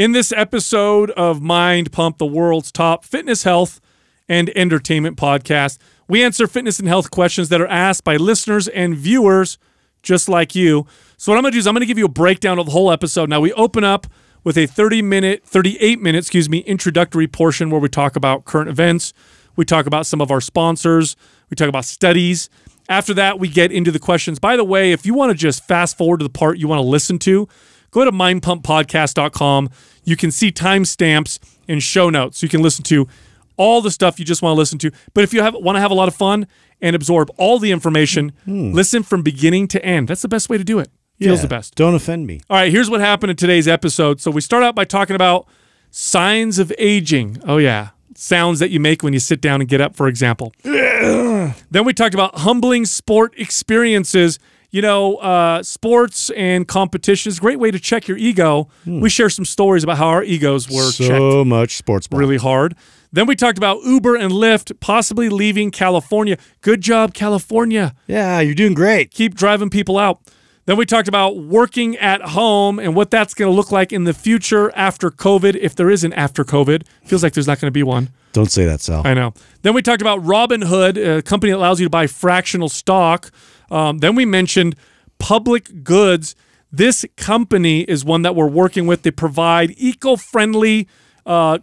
In this episode of Mind Pump, the world's top fitness, health, and entertainment podcast, we answer fitness and health questions that are asked by listeners and viewers just like you. So, what I'm going to do is I'm going to give you a breakdown of the whole episode. Now, we open up with a 30 minute, 38 minute, excuse me, introductory portion where we talk about current events. We talk about some of our sponsors. We talk about studies. After that, we get into the questions. By the way, if you want to just fast forward to the part you want to listen to, go to mindpumppodcast.com you can see timestamps and show notes. So you can listen to all the stuff you just want to listen to. But if you have, want to have a lot of fun and absorb all the information, mm. listen from beginning to end. That's the best way to do it. Feels yeah, the best. Don't offend me. All right, here's what happened in today's episode. So we start out by talking about signs of aging. Oh yeah, sounds that you make when you sit down and get up, for example. then we talked about humbling sport experiences you know, uh, sports and competitions. Great way to check your ego. Hmm. We share some stories about how our egos were so much sports ball. really hard. Then we talked about Uber and Lyft possibly leaving California. Good job, California. Yeah, you're doing great. Keep driving people out. Then we talked about working at home and what that's going to look like in the future after COVID, if there is an after COVID. Feels like there's not going to be one. Don't say that, Sal. I know. Then we talked about Robinhood, a company that allows you to buy fractional stock. Um, then we mentioned public goods. This company is one that we're working with. They provide eco-friendly uh,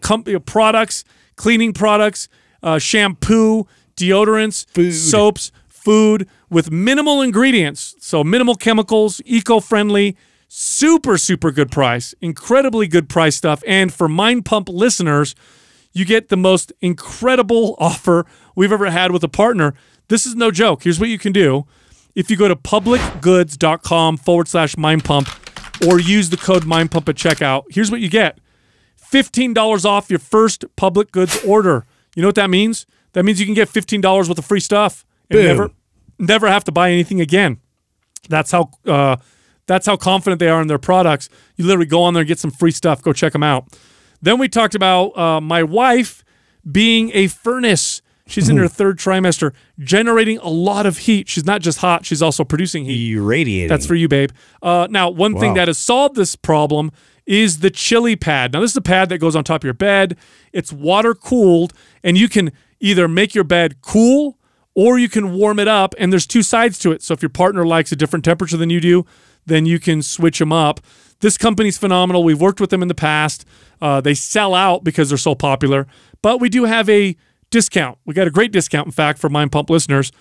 products, cleaning products, uh, shampoo, deodorants, food. soaps, food with minimal ingredients, so minimal chemicals, eco-friendly, super super good price, incredibly good price stuff. And for Mind Pump listeners, you get the most incredible offer we've ever had with a partner. This is no joke. Here's what you can do. If you go to publicgoods.com forward slash mind pump or use the code mind pump at checkout, here's what you get $15 off your first public goods order. You know what that means? That means you can get $15 worth of free stuff and Boom. never never have to buy anything again. That's how uh, that's how confident they are in their products. You literally go on there and get some free stuff. Go check them out. Then we talked about uh, my wife being a furnace She's in her third trimester, generating a lot of heat. She's not just hot; she's also producing heat. Irradiating. That's for you, babe. Uh, now, one wow. thing that has solved this problem is the chili pad. Now, this is a pad that goes on top of your bed. It's water cooled, and you can either make your bed cool or you can warm it up. And there's two sides to it. So if your partner likes a different temperature than you do, then you can switch them up. This company's phenomenal. We've worked with them in the past. Uh, they sell out because they're so popular. But we do have a discount. We got a great discount, in fact, for Mind Pump listeners.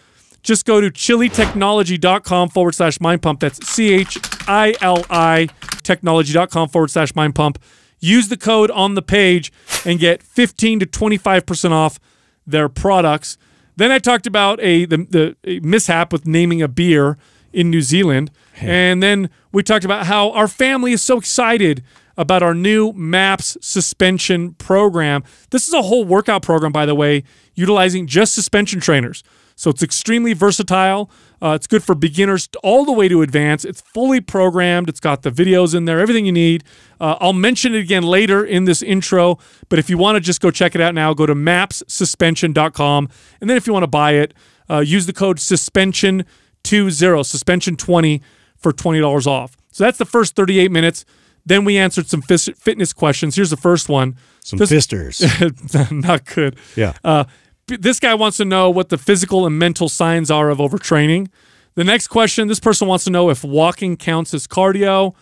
Just go to chilitechnology.com forward slash mind pump. That's C H I L I technology.com forward slash mind pump. Use the code on the page and get 15 to 25% off their products. Then I talked about a the, the a mishap with naming a beer in New Zealand. And then we talked about how our family is so excited about our new MAPS suspension program. This is a whole workout program, by the way, utilizing just suspension trainers. So it's extremely versatile. Uh, it's good for beginners all the way to advanced. It's fully programmed. It's got the videos in there, everything you need. Uh, I'll mention it again later in this intro, but if you want to just go check it out now, go to mapssuspension.com. And then if you want to buy it, uh, use the code suspension20, suspension20 for $20 off. So that's the first 38 minutes. Then we answered some fitness questions. Here's the first one. Some this, fisters. not good. Yeah. Uh, this guy wants to know what the physical and mental signs are of overtraining. The next question, this person wants to know if walking counts as cardio.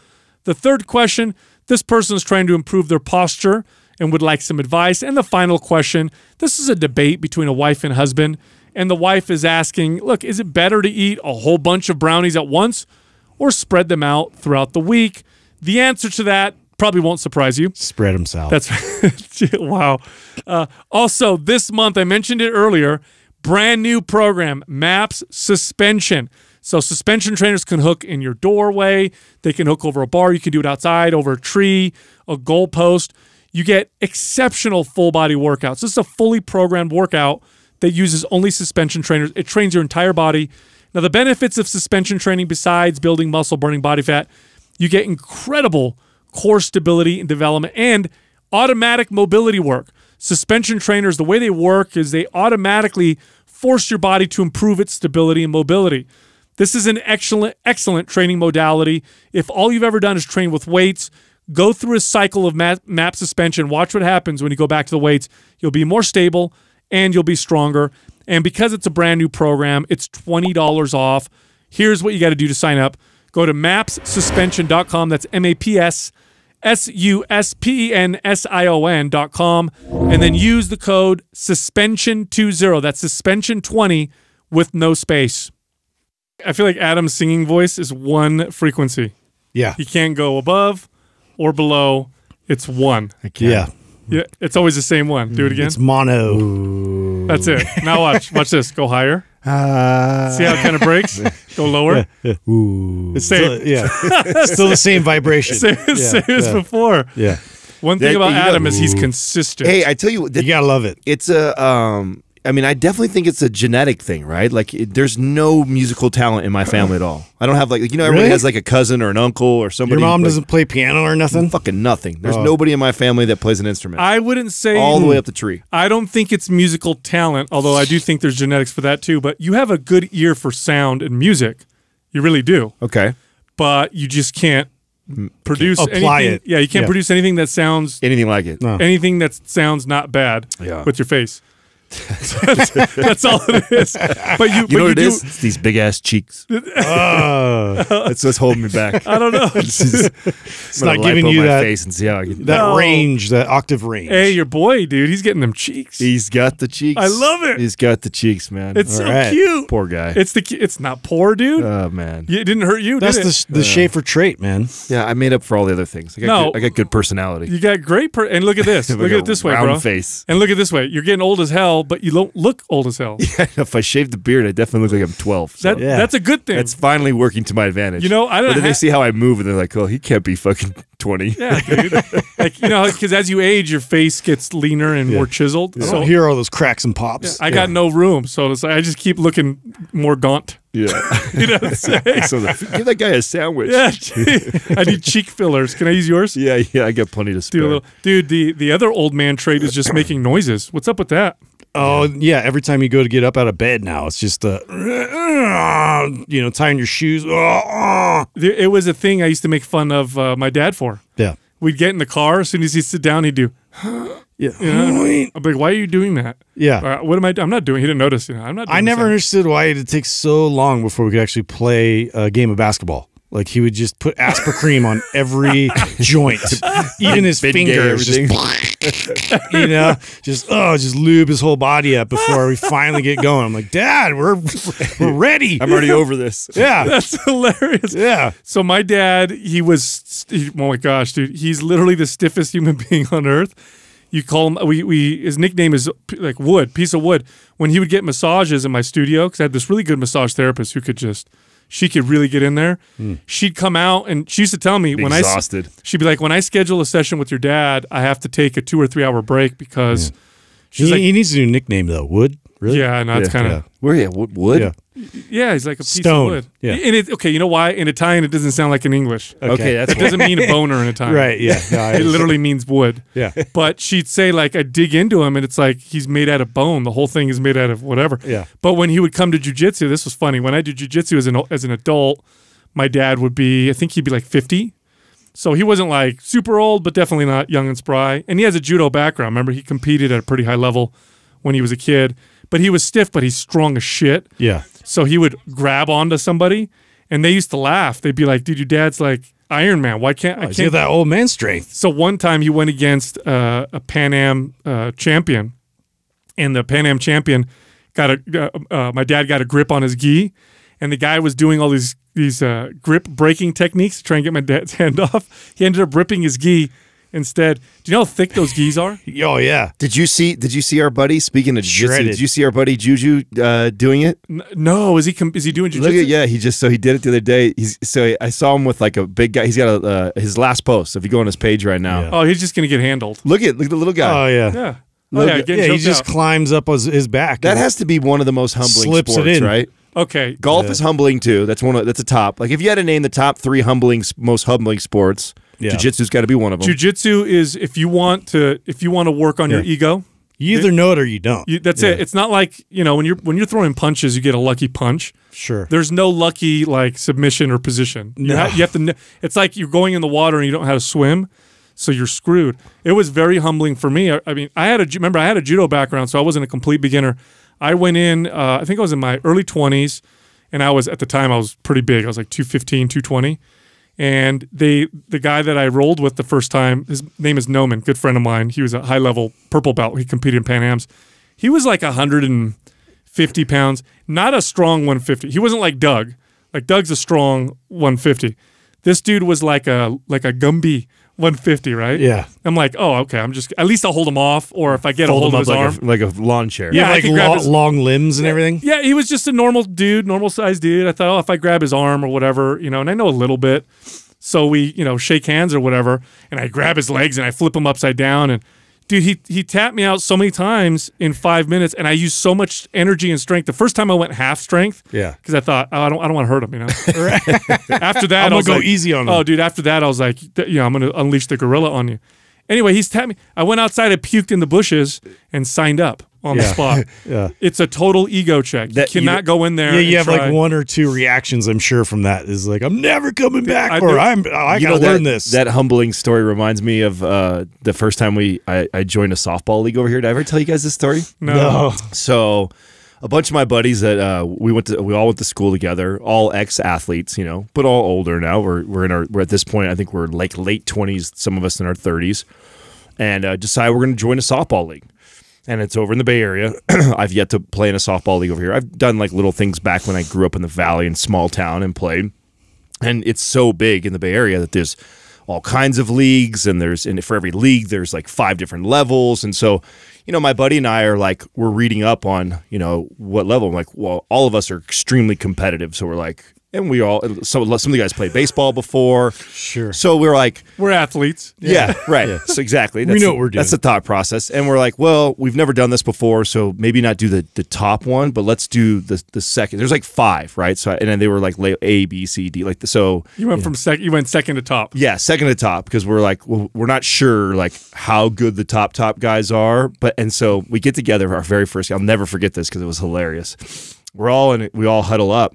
The third question, this person is trying to improve their posture and would like some advice. And the final question, this is a debate between a wife and husband. And the wife is asking, look, is it better to eat a whole bunch of brownies at once or spread them out throughout the week? The answer to that probably won't surprise you. Spread himself. That's right. wow. Uh, also, this month I mentioned it earlier. Brand new program, Maps Suspension. So suspension trainers can hook in your doorway. They can hook over a bar. You can do it outside, over a tree, a goalpost. You get exceptional full body workouts. This is a fully programmed workout that uses only suspension trainers. It trains your entire body. Now, the benefits of suspension training, besides building muscle, burning body fat, you get incredible core stability and development and automatic mobility work. Suspension trainers, the way they work is they automatically force your body to improve its stability and mobility. This is an excellent, excellent training modality. If all you've ever done is train with weights, go through a cycle of map, map suspension. Watch what happens when you go back to the weights. You'll be more stable and you'll be stronger. And because it's a brand new program, it's $20 off. Here's what you got to do to sign up. Go to mapssuspension.com. That's M A P S S U S P E N S I O N.com. And then use the code suspension20. That's suspension20 with no space. I feel like Adam's singing voice is one frequency. Yeah. He can't go above or below. It's one. Yeah. Yeah. It's always the same one. Do it mm, again. It's mono. That's it. Now watch. watch this. Go higher. See how it kind of breaks? Go lower. Yeah, yeah. Ooh. It's Still, yeah. Still the same vibration. Same, yeah, same as before. Yeah. One thing that, about Adam gotta, is he's consistent. Hey, I tell you, that, you gotta love it. It's a um, I mean, I definitely think it's a genetic thing, right? Like, it, there's no musical talent in my family at all. I don't have like, you know, everybody really? has like a cousin or an uncle or somebody. Your mom like, doesn't play piano or nothing. Fucking nothing. There's oh. nobody in my family that plays an instrument. I wouldn't say all the way up the tree. I don't think it's musical talent, although I do think there's genetics for that too. But you have a good ear for sound and music. You really do. Okay. But you just can't mm, produce apply anything, it. Yeah, you can't yeah. produce anything that sounds anything like it. No. Anything that sounds not bad yeah. with your face. that's, all it is. But you, you but know you what it do, is? It's these big ass cheeks. oh, ah. it's holding me back. I don't know. it's, just, it's not giving you that face and see how I can, that no. range, that octave range. Hey, your boy, dude, he's getting them cheeks. He's got the cheeks. I love it. He's got the cheeks, man. It's all so right. cute. Poor guy. It's the. It's not poor, dude. Oh man, it didn't hurt you. That's the the uh, Schaefer trait, man. Yeah, I made up for all the other things. I got no, good, I got good personality. You got great. Per and look at this. look at it this way, bro. Face. And look at this way. You're getting old as hell but you don't look old as hell. Yeah, if I shave the beard, I definitely look like I'm 12. So. That, yeah. That's a good thing. That's finally working to my advantage. You know, I don't. But then they see how I move, and they're like, "Oh, he can't be fucking 20." Yeah, dude. like you know, because as you age, your face gets leaner and yeah. more chiseled. Yeah. So here are all those cracks and pops. I got no room, so like, I just keep looking more gaunt. Yeah. you know what I'm saying? so the, give that guy a sandwich. Yeah. I need cheek fillers. Can I use yours? Yeah, yeah, I got plenty to spare. Dude, little, dude the, the other old man trait is just making noises. What's up with that? Oh yeah, every time you go to get up out of bed now, it's just uh, you know, tying your shoes. It was a thing I used to make fun of uh, my dad for. Yeah, we'd get in the car as soon as he'd sit down, he'd do. Yeah. You know, i am like, why are you doing that? Yeah. Or, what am I? I'm not doing. He didn't notice. You know, I'm not. I never understood why it takes so long before we could actually play a game of basketball. Like he would just put asper cream on every joint, even his fingers. you know, just oh, just lube his whole body up before we finally get going. I'm like, Dad, we're we're ready. I'm already over this. Yeah, that's hilarious. Yeah. So my dad, he was, he, oh my gosh, dude, he's literally the stiffest human being on earth you call him we, we his nickname is like wood piece of wood when he would get massages in my studio because i had this really good massage therapist who could just she could really get in there mm. she'd come out and she used to tell me be when exhausted. i she'd be like when i schedule a session with your dad i have to take a two or three hour break because he, like, he, needs a new nickname though wood Really? Yeah, no, it's kind of. Where yeah, wood. Yeah. Yeah, he's like a piece Stone. of wood. Yeah. And it okay, you know why? In Italian it doesn't sound like in English. Okay, that's It doesn't mean a boner in Italian. right. Yeah, no, It literally means wood. Yeah. But she'd say like I dig into him and it's like he's made out of bone. The whole thing is made out of whatever. Yeah. But when he would come to jujitsu, this was funny. When I did jujitsu as an as an adult, my dad would be I think he'd be like fifty. So he wasn't like super old, but definitely not young and spry. And he has a judo background. Remember, he competed at a pretty high level when he was a kid but he was stiff, but he's strong as shit. Yeah. So he would grab onto somebody, and they used to laugh. They'd be like, "Dude, your dad's like Iron Man. Why can't I oh, see that old man strength?" So one time he went against uh, a Pan Am uh, champion, and the Pan Am champion got a uh, uh my dad got a grip on his gi, and the guy was doing all these these uh, grip breaking techniques to try and get my dad's hand off. He ended up ripping his gi Instead, do you know how thick those geese are? oh yeah. Did you see? Did you see our buddy? Speaking of jiu did you see our buddy Juju uh, doing it? N no, is he is he doing jiu -jitsu? At, yeah, he just so he did it the other day. He's so I saw him with like a big guy. He's got a uh, his last post. If you go on his page right now, yeah. oh, he's just gonna get handled. Look at look at the little guy. Oh yeah, yeah. Oh, yeah, yeah he just out. climbs up his, his back. That has to be one of the most humbling slips sports, it in. right? Okay. Golf yeah. is humbling too. That's one. Of, that's a top. Like if you had to name the top three humbling, most humbling sports, yeah. Jiu-jitsu's got to be one of them. Jiu-jitsu is if you want to if you want to work on yeah. your ego. You either know it or you don't. You, that's yeah. it. It's not like you know when you're when you're throwing punches, you get a lucky punch. Sure. There's no lucky like submission or position. No. You, have, you have to. It's like you're going in the water and you don't know how to swim, so you're screwed. It was very humbling for me. I, I mean, I had a remember I had a judo background, so I wasn't a complete beginner. I went in. Uh, I think I was in my early 20s, and I was at the time I was pretty big. I was like 215, 220 and they the guy that I rolled with the first time, his name is Noman, good friend of mine. He was a high level purple belt. He competed in Pan Am's. He was like 150 pounds, not a strong 150. He wasn't like Doug. Like Doug's a strong 150. This dude was like a like a Gumby 150, right? Yeah. I'm like, oh, okay. I'm just at least I'll hold him off, or if I get a hold of his like arm, a, like a lawn chair. Yeah, yeah like lo his, long limbs and everything. Yeah, he was just a normal dude, normal sized dude. I thought, oh, if I grab his arm or whatever, you know, and I know a little bit, so we, you know, shake hands or whatever, and I grab his legs and I flip him upside down and dude, he he tapped me out so many times in five minutes, and I used so much energy and strength. The first time I went half strength, yeah, because I thought, oh, I don't, I don't want to hurt him, you know. after that, I'm gonna go like, easy on him. Oh, dude, after that, I was like, you know, I'm gonna unleash the gorilla on you. Anyway, he's tapped me. I went outside, I puked in the bushes, and signed up on yeah. the spot. yeah. It's a total ego check. That, you cannot you, go in there. Yeah, you have try. like one or two reactions, I'm sure, from that is like, I'm never coming back I, or I, I'm, gotta learn this. That humbling story reminds me of uh, the first time we I, I, joined a softball league over here. Did I ever tell you guys this story? No. no. So a bunch of my buddies that uh, we went to, we all went to school together, all ex athletes, you know, but all older now. We're, we're in our, we're at this point, I think we're like late 20s, some of us in our 30s, and uh, decide we're going to join a softball league and it's over in the Bay Area. I've yet to play in a softball league over here. I've done like little things back when I grew up in the valley in small town and played. And it's so big in the Bay Area that there's all kinds of leagues and there's and for every league there's like five different levels and so you know my buddy and I are like we're reading up on you know what level I'm like well all of us are extremely competitive so we're like and we all so some of the guys played baseball before. Sure. So we're like, we're athletes. Yeah, yeah right. Yeah. So exactly. That's we know the, what we're doing. That's the thought process, and we're like, well, we've never done this before, so maybe not do the the top one, but let's do the the second. There's like five, right? So and then they were like A, B, C, D, like the, so. You went yeah. from second. You went second to top. Yeah, second to top because we're like, well, we're not sure like how good the top top guys are, but and so we get together our very first. I'll never forget this because it was hilarious. We're all in. It, we all huddle up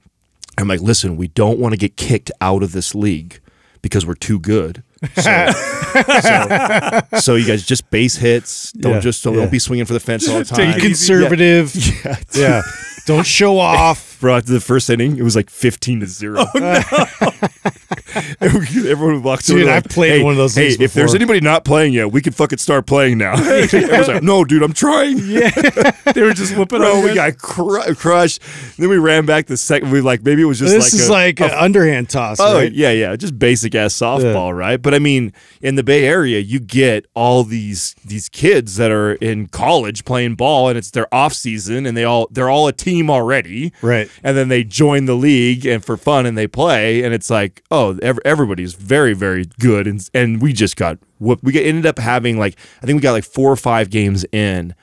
I'm like, listen, we don't want to get kicked out of this league because we're too good. So, so, so, you guys just base hits. Don't yeah, just don't, yeah. don't, be swinging for the fence all the time. Take conservative. Yeah. yeah. Don't show off. Brought to the first inning, it was like fifteen to zero. Oh, no. Everyone walks dude, over. Dude, I like, played hey, one of those. Hey, if there's anybody not playing yet, we can fucking start playing now. like, no, dude, I'm trying. Yeah, they were just whipping. Oh, we got cr crushed. Then we ran back the second. We like maybe it was just this like is a, like an underhand toss. Oh right? yeah, yeah, just basic ass softball, yeah. right? But I mean, in the Bay Area, you get all these these kids that are in college playing ball, and it's their off season, and they all they're all a team team already, right? And then they join the league and for fun and they play, and it's like, oh, ev- everybody's very very good, and and we just got what We ended up having like I think we got like four or five games in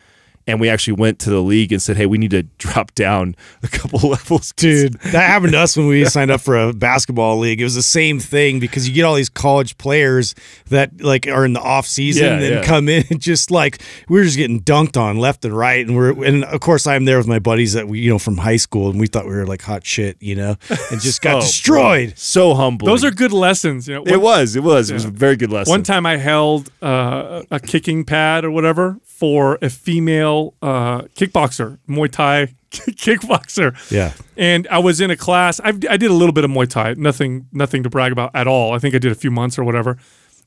and we actually went to the league and said, "Hey, we need to drop down a couple levels." Dude, that happened to us when we signed up for a basketball league. It was the same thing because you get all these college players that like are in the off season yeah, and yeah. come in just like we were just getting dunked on left and right, and we're and of course I'm there with my buddies that we you know from high school and we thought we were like hot shit, you know, and just got oh, destroyed. Bro. So humble. Those are good lessons. You know, one, it was, it was, yeah. it was a very good lesson. One time I held uh, a kicking pad or whatever for a female uh, kickboxer, Muay Thai kickboxer. Yeah. And I was in a class. I've, i did a little bit of Muay Thai. Nothing, nothing to brag about at all. I think I did a few months or whatever.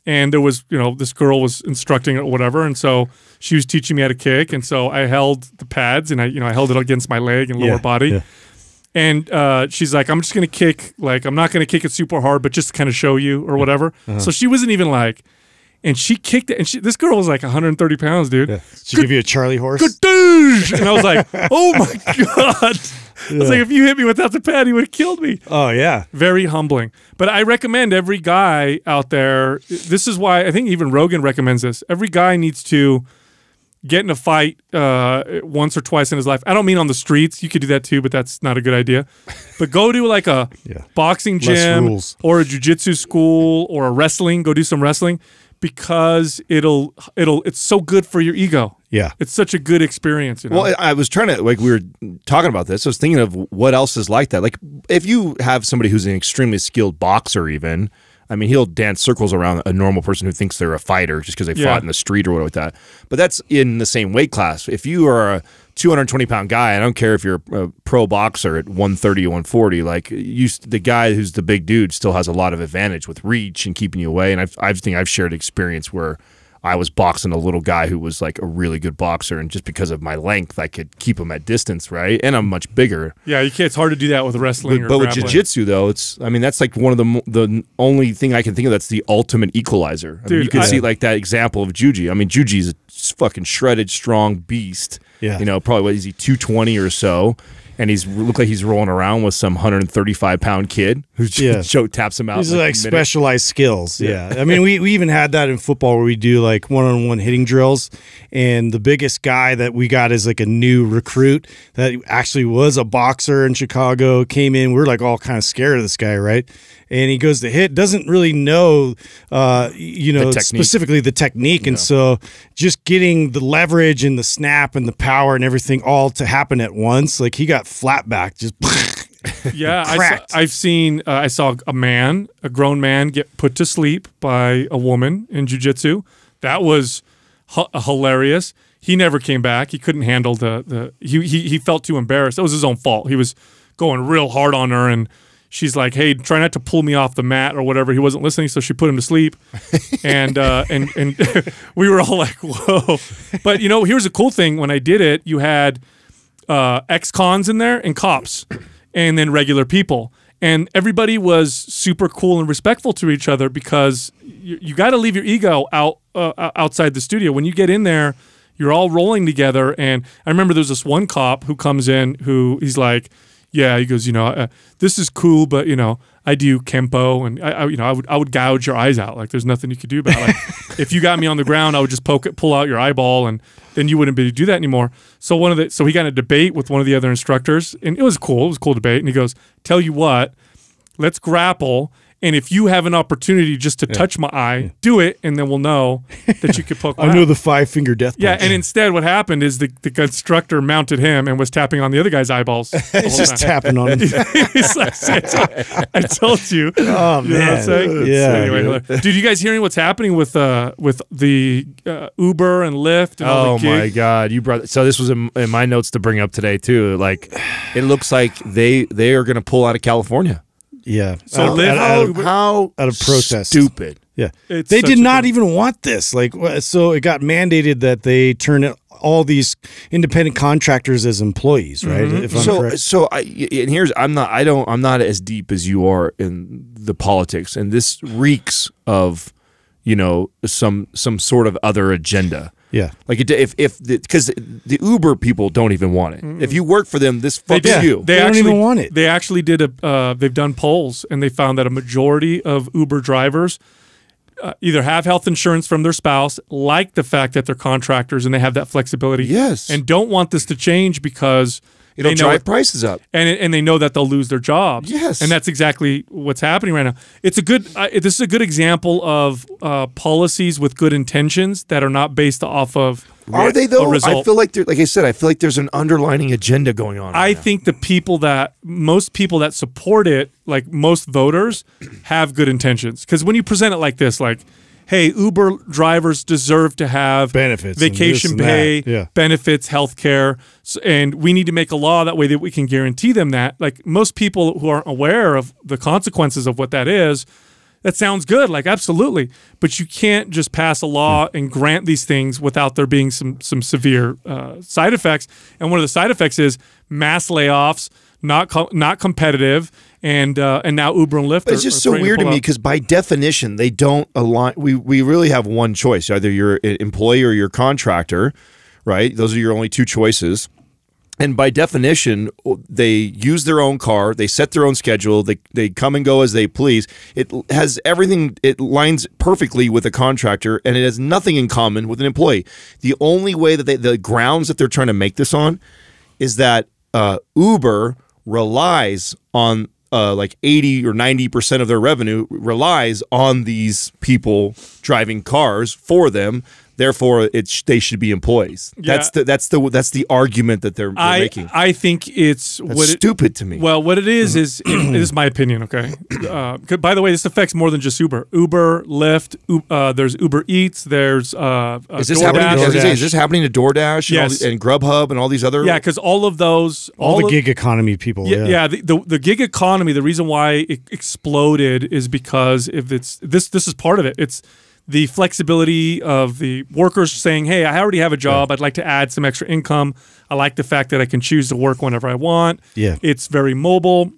And there was, you know, this girl was instructing or whatever, and so she was teaching me how to kick. And so I held the pads, and I, you know, I held it against my leg and lower yeah, body. Yeah. And uh, she's like, "I'm just gonna kick. Like, I'm not gonna kick it super hard, but just kind of show you or whatever." Uh -huh. So she wasn't even like and she kicked it. And she, this girl was like 130 pounds, dude. Yeah. She give you a Charlie horse. Gadoosh! And I was like, oh my god. Yeah. I was like, if you hit me without the pad, you would have killed me. Oh yeah, very humbling. But I recommend every guy out there. This is why I think even Rogan recommends this. Every guy needs to get in a fight uh, once or twice in his life. I don't mean on the streets. You could do that too, but that's not a good idea. But go to like a yeah. boxing gym or a jujitsu school or a wrestling. Go do some wrestling because it'll it'll it's so good for your ego. Yeah, it's such a good experience. You know? Well, I was trying to like we were talking about this. I was thinking of what else is like that. Like if you have somebody who's an extremely skilled boxer, even I mean, he'll dance circles around a normal person who thinks they're a fighter just because they yeah. fought in the street or whatever like that. But that's in the same weight class. If you are a 220 pound guy. I don't care if you're a pro boxer at 130, 140. Like you, the guy who's the big dude still has a lot of advantage with reach and keeping you away. And I've, I think I've shared experience where I was boxing a little guy who was like a really good boxer, and just because of my length, I could keep him at distance, right? And I'm much bigger. Yeah, you can't, it's hard to do that with wrestling. But, but with jiu-jitsu, though, it's I mean that's like one of the the only thing I can think of that's the ultimate equalizer. Dude, I mean, you can I, see like that example of Juji. I mean, Juji's a fucking shredded, strong beast. Yeah, you know, probably what is he 220 or so, and he's look like he's rolling around with some 135 pound kid who yeah. show taps him out. These like, like specialized skills. Yeah. yeah. I mean, we, we even had that in football where we do like one on one hitting drills. And the biggest guy that we got is like a new recruit that actually was a boxer in Chicago, came in. We we're like all kind of scared of this guy, right? and he goes to hit, doesn't really know, uh, you know, the specifically the technique. Yeah. And so just getting the leverage and the snap and the power and everything all to happen at once, like he got flat back, just. yeah, I have seen. Uh, I saw a man, a grown man, get put to sleep by a woman in jujitsu. That was hilarious. He never came back. He couldn't handle the the. He, he he felt too embarrassed. That was his own fault. He was going real hard on her and she's like, "Hey, try not to pull me off the mat or whatever." He wasn't listening, so she put him to sleep, and uh, and and we were all like, "Whoa!" But you know, here's a cool thing: when I did it, you had uh, ex-cons in there and cops, and then regular people, and everybody was super cool and respectful to each other because you, you got to leave your ego out uh, outside the studio when you get in there. You're all rolling together, and I remember there was this one cop who comes in who he's like yeah, he goes, you know, uh, this is cool, but you know, I do kempo, and I, I, you know, I would I would gouge your eyes out. Like, there's nothing you could do about it. Like, if you got me on the ground, I would just poke it, pull out your eyeball, and then you wouldn't be able to do that anymore. So one of the so he got in a debate with one of the other instructors, and it was cool. It was a cool debate, and he goes, tell you what, let's grapple, and if you have an opportunity just to yeah. touch my eye, yeah. do it, and then we'll know that you could poke. I know the five finger death. Punch. Yeah, and instead, what happened is the, the constructor mounted him and was tapping on the other guy's eyeballs. He's just tapping on him. I, told, you. Oh you man. Yeah. Anyway, dude. dude, you guys hearing what's happening with uh with the uh, Uber and Lyft? And oh my god, you brought. So this was in, in my notes to bring up today too. Like, it looks like they they are going to pull out of California. Yeah. So live out, out, of, how out of protest. Stupid. Yeah. It's they did not even want this. Like uh, so it got mandated that they turn all these independent contractors as employees, right? Mm -hmm. so correct. so I and here's I'm not I don't I'm not as deep as you are in the politics and this reeks of you know some some sort of other agenda. Yeah, like it, if if because the, the, Uber people don't even want it. Mm. If you work for them, this fucks they, you. They, they actually, don't even want it. They actually did a. Uh, they've done polls and they found that a majority of Uber drivers uh, either have health insurance from their spouse, like the fact that they're contractors and they have that flexibility. Yes, and don't want this to change because It'll drive it, prices up, and and they know that they'll lose their jobs. Yes, and that's exactly what's happening right now. It's a good. Uh, this is a good example of uh, policies with good intentions that are not based off of. Are they though? I feel like, like I said, I feel like there's an underlining agenda going on. Right I now. think the people that most people that support it, like most voters, have good intentions. Because when you present it like this, like hey, Uber drivers deserve to have benefits, vacation pay, yeah. benefits, health care. So, and we need to make a law that way that we can guarantee them that. Like most people who aren't aware of the consequences of what that is, that sounds good like absolutely but you can't just pass a law hmm. and grant these things without there being some some severe uh, side effects and one of the side effects is mass layoffs not co not competitive and uh, and now Uber and Lyft. But it's are, just are so weird to, to me because by definition they don't align. We we really have one choice: either you're an employee or your contractor, right? Those are your only two choices. And by definition, they use their own car. They set their own schedule. They they come and go as they please. It has everything. It lines perfectly with a contractor, and it has nothing in common with an employee. The only way that they, the grounds that they're trying to make this on is that uh, Uber relies on uh, like 80 or 90% of their revenue relies on these people driving cars for them Therefore, it's they should be employees. Yeah. That's the that's the that's the argument that they're, they're I, making. I think it's that's what stupid it, to me. Well, what it is is this it is my opinion. Okay. Uh, by the way, this affects more than just Uber. Uber, Lyft. uh, there's Uber Eats. There's uh, uh is this DoorDash, happening? To, is this happening to DoorDash? Yes. And, all, and Grubhub and all these other. Yeah, because all of those, all, all the of, gig economy people. Yeah, yeah. yeah the, the, the gig economy. The reason why it exploded is because if it's this this is part of it. It's the flexibility of the workers saying, "Hey, I already have a job. I'd like to add some extra income. I like the fact that I can choose to work whenever I want. Yeah, it's very mobile."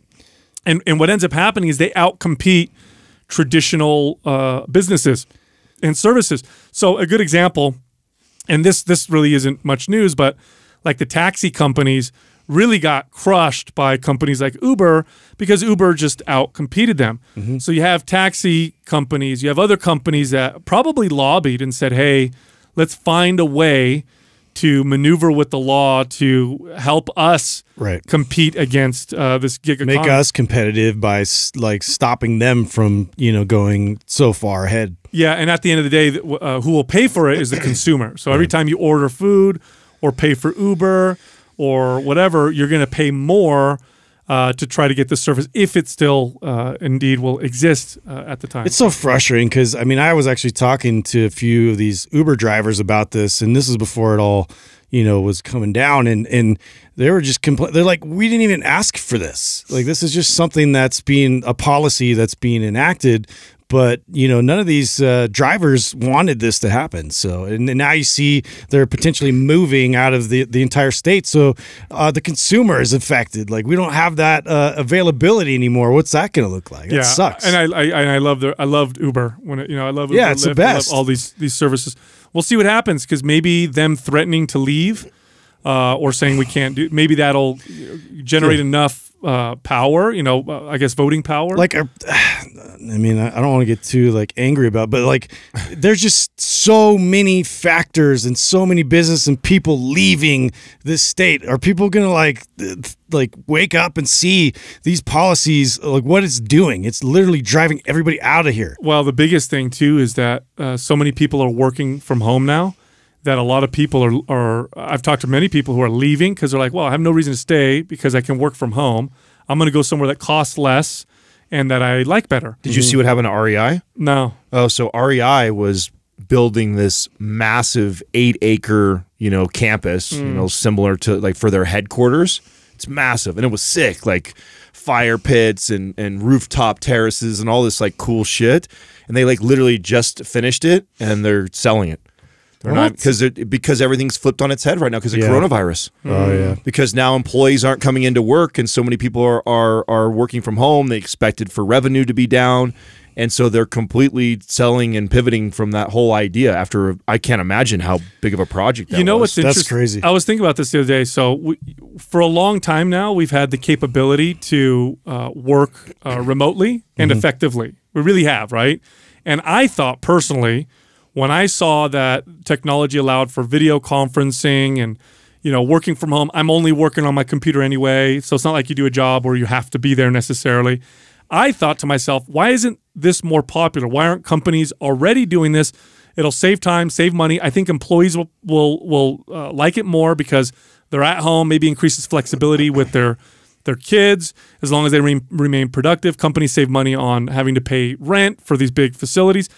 And and what ends up happening is they outcompete traditional uh, businesses and services. So a good example, and this this really isn't much news, but like the taxi companies really got crushed by companies like Uber because Uber just outcompeted them. Mm -hmm. So you have taxi companies, you have other companies that probably lobbied and said, "Hey, let's find a way to maneuver with the law to help us right. compete against uh, this gig economy. Make us competitive by like stopping them from you know going so far ahead. Yeah, and at the end of the day, uh, who will pay for it is the consumer. So every time you order food or pay for Uber or whatever, you're going to pay more uh, to try to get the service if it still uh, indeed will exist uh, at the time. It's so frustrating because I mean I was actually talking to a few of these Uber drivers about this, and this is before it all you know was coming down, and and they were just complaining. They're like, we didn't even ask for this. Like this is just something that's being a policy that's being enacted but you know none of these uh, drivers wanted this to happen so and, now you see they're potentially moving out of the, the entire state so uh, the consumer is affected like we don't have that uh, availability anymore what's that going to look like yeah sucks and I, I, I love the I loved Uber when it, you know I love Uber yeah it's Lyft, the best all these these services we'll see what happens because maybe them threatening to leave uh, or saying we can't do maybe that'll uh, generate yeah. enough uh, power, you know, uh, I guess voting power. Like, uh, I mean, I don't want to get too like angry about, but like, there's just so many factors and so many business and people leaving this state. Are people gonna like, like wake up and see these policies, like what it's doing? It's literally driving everybody out of here. Well, the biggest thing too is that uh, so many people are working from home now that a lot of people are, are I've talked to many people who are leaving because they're like, well, I have no reason to stay because I can work from home. I'm going to go somewhere that costs less and that I like better. Did you see what happened to REI? No. Oh, so REI was building this massive eight acre, you know, campus, mm. you know, similar to like for their headquarters. It's massive and it was sick, like fire pits and, and rooftop terraces and all this like cool shit. And they like literally just finished it and they're selling it. They're what? not because because everything's flipped on its head right now because of yeah. coronavirus. Oh yeah. Mm. Because now employees aren't coming into work, and so many people are are are working from home. They expected for revenue to be down, and so they're completely selling and pivoting from that whole idea. After I can't imagine how big of a project. you know was. what's That's crazy. I was thinking about this the other day. So we, for a long time now, we've had the capability to uh, work uh, remotely and mm -hmm. effectively. We really have, right? And I thought personally when I saw that technology allowed for video conferencing and you know working from home, I'm only working on my computer anyway, so it's not like you do a job where you have to be there necessarily. I thought to myself, why isn't this more popular? Why aren't companies already doing this? It'll save time, save money. I think employees will will, will uh, like it more because they're at home. Maybe increases flexibility with their their kids as long as they re remain productive. Companies save money on having to pay rent for these big facilities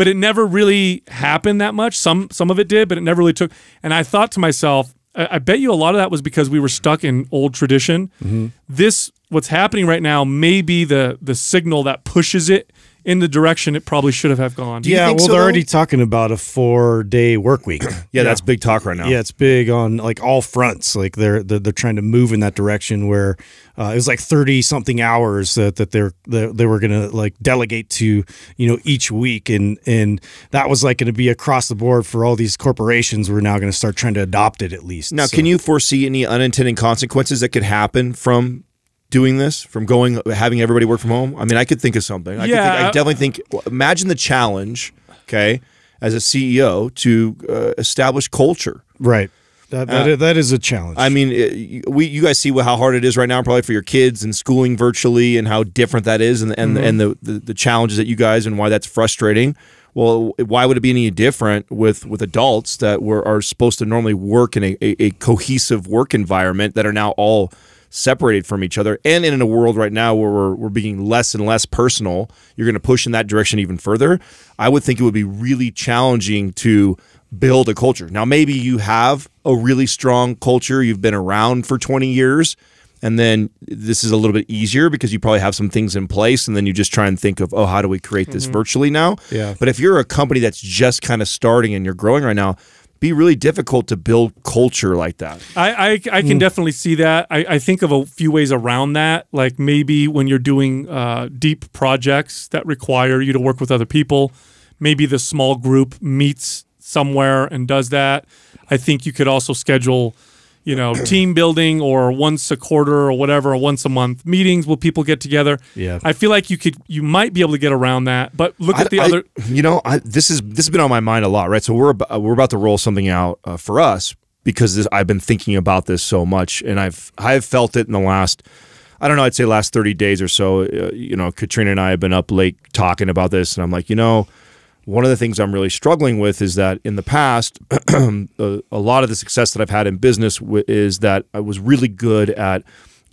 but it never really happened that much. Some some of it did, but it never really took. And I thought to myself, I, I bet you a lot of that was because we were stuck in old tradition. Mm -hmm. This what's happening right now may be the the signal that pushes it in the direction it probably should have have gone. yeah, well, so, they're though? already talking about a four day work week. yeah, yeah, that's big talk right now. Yeah, it's big on like all fronts. Like they're they're, they're trying to move in that direction where uh, it was like thirty something hours that that they're that they were gonna like delegate to you know each week, and and that was like going to be across the board for all these corporations. We're now going to start trying to adopt it at least. Now, so. can you foresee any unintended consequences that could happen from doing this from going having everybody work from home? I mean, I could think of something. I yeah, think, I definitely think. Imagine the challenge, okay, as a CEO to uh, establish culture, right? That that, uh, that is a challenge. I mean, it, we you guys see how hard it is right now, probably for your kids and schooling virtually, and how different that is, and and mm -hmm. and the, the the challenges that you guys and why that's frustrating. Well, why would it be any different with with adults that were are supposed to normally work in a, a, a cohesive work environment that are now all separated from each other. And in a world right now where we're, we're being less and less personal, you're going to push in that direction even further. I would think it would be really challenging to build a culture. Now, maybe you have a really strong culture, you've been around for 20 years. And then this is a little bit easier because you probably have some things in place, and then you just try and think of, oh, how do we create this mm -hmm. virtually now? Yeah. But if you're a company that's just kind of starting and you're growing right now, be really difficult to build culture like that. I I, I can mm. definitely see that. I, I think of a few ways around that. Like maybe when you're doing uh, deep projects that require you to work with other people, maybe the small group meets somewhere and does that. I think you could also schedule you know, team building or once a quarter or whatever, or once a month meetings will people get together. Yeah. I feel like you could, you might be able to get around that, but look I, at the I, other. You know, I, this is, this has been on my mind a lot, right? So we're, about, uh, we're about to roll something out uh, for us because this, I've been thinking about this so much and I've, I've felt it in the last, I don't know, I'd say last 30 days or so, uh, you know, Katrina and I have been up late talking about this and I'm like, you know, one of the things I'm really struggling with is that in the past, a, a, lot of the success that I've had in business is that I was really good at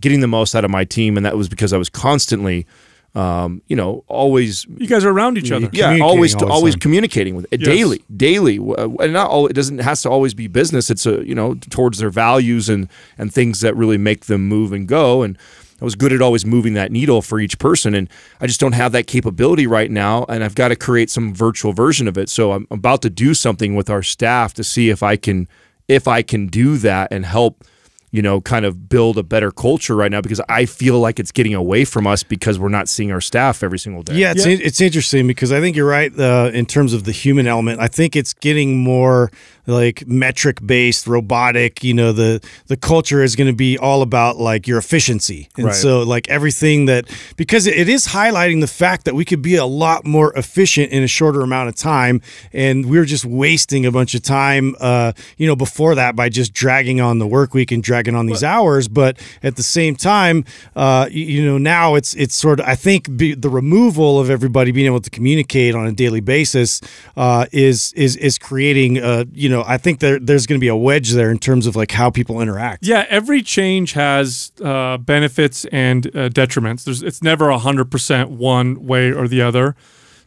getting the most out of my team, and that was because I was constantly, um, you know, always. You guys are around each other. Yeah, always, always communicating with yes. daily, daily, uh, and not all. It doesn't it has to always be business. It's a you know towards their values and and things that really make them move and go and. I was good at always moving that needle for each person. And I just don't have that capability right now. And I've got to create some virtual version of it. So I'm about to do something with our staff to see if I can if I can do that and help, you know, kind of build a better culture right now because I feel like it's getting away from us because we're not seeing our staff every single day. Yeah, it's, yeah. it's interesting because I think you're right uh, in terms of the human element. I think it's getting more like metric based robotic you know the the culture is going to be all about like your efficiency and right. so like everything that because it is highlighting the fact that we could be a lot more efficient in a shorter amount of time and we are just wasting a bunch of time uh you know before that by just dragging on the work week and dragging on these hours but at the same time uh you, you, know now it's it's sort of i think be, the removal of everybody being able to communicate on a daily basis uh is is is creating uh you know know, I think there, there's going to be a wedge there in terms of like how people interact. Yeah, every change has uh, benefits and uh, detriments. There's, it's never hundred percent one way or the other.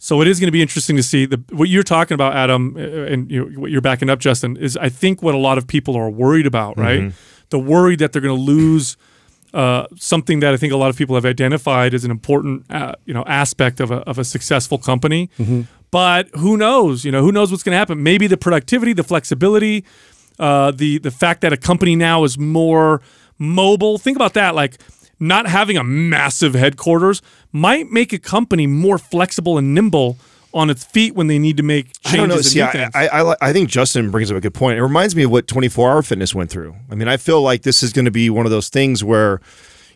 So it is going to be interesting to see the, what you're talking about, Adam, uh, and you what you're backing up, Justin. Is I think what a lot of people are worried about, right? Mm -hmm. The worry that they're going to lose uh, something that I think a lot of people have identified as an important uh, you know aspect of a, of a successful company. Mm -hmm. But who knows? You know, who knows what's going to happen? Maybe the productivity, the flexibility, uh, the the fact that a company now is more mobile. Think about that. Like not having a massive headquarters might make a company more flexible and nimble on its feet when they need to make changes. I don't know. See, I, I, I, I, think Justin brings up a good point. It reminds me of what 24 Hour Fitness went through. I mean, I feel like this is going to be one of those things where,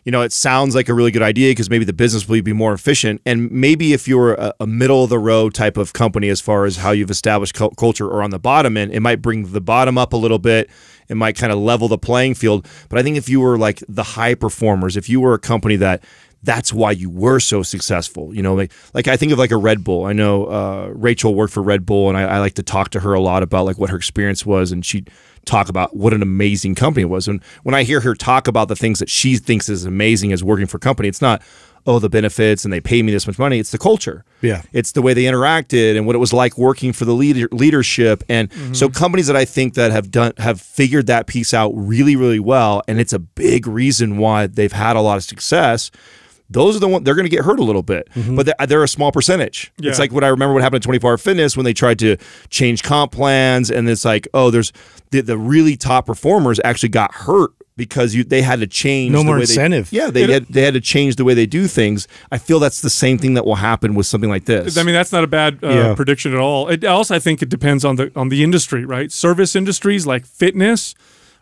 you know, it sounds like a really good idea because maybe the business will be more efficient. And maybe if you're a, a, middle of the road type of company as far as how you've established culture or on the bottom end, it might bring the bottom up a little bit. It might kind of level the playing field. But I think if you were like the high performers, if you were a company that that's why you were so successful. You know, like like I think of like a Red Bull. I know uh, Rachel worked for Red Bull, and I, I, like to talk to her a lot about like what her experience was, and she'd talk about what an amazing company it was. And when I hear her talk about the things that she thinks is amazing as working for a company, it's not oh the benefits and they pay me this much money. It's the culture. Yeah, it's the way they interacted and what it was like working for the leader leadership. And mm -hmm. so companies that I think that have done have figured that piece out really really well, and it's a big reason why they've had a lot of success those are the ones they're going to get hurt a little bit, mm-hmm. but they're, a small percentage. Yeah. It's like what I remember what happened at 24 Hour Fitness when they tried to change comp plans, and it's like, oh, there's the, the really top performers actually got hurt because you they had to change no more incentive. They, yeah, they had they had to change the way they do things. I feel that's the same thing that will happen with something like this. I mean, that's not a bad uh, yeah. prediction at all. It also I think it depends on the on the industry, right? Service industries like fitness,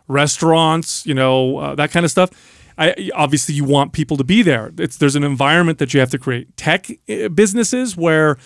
restaurants, you know, uh, that kind of stuff I, obviously you want people to be there. It's, there's an environment that you have to create. Tech eh, businesses where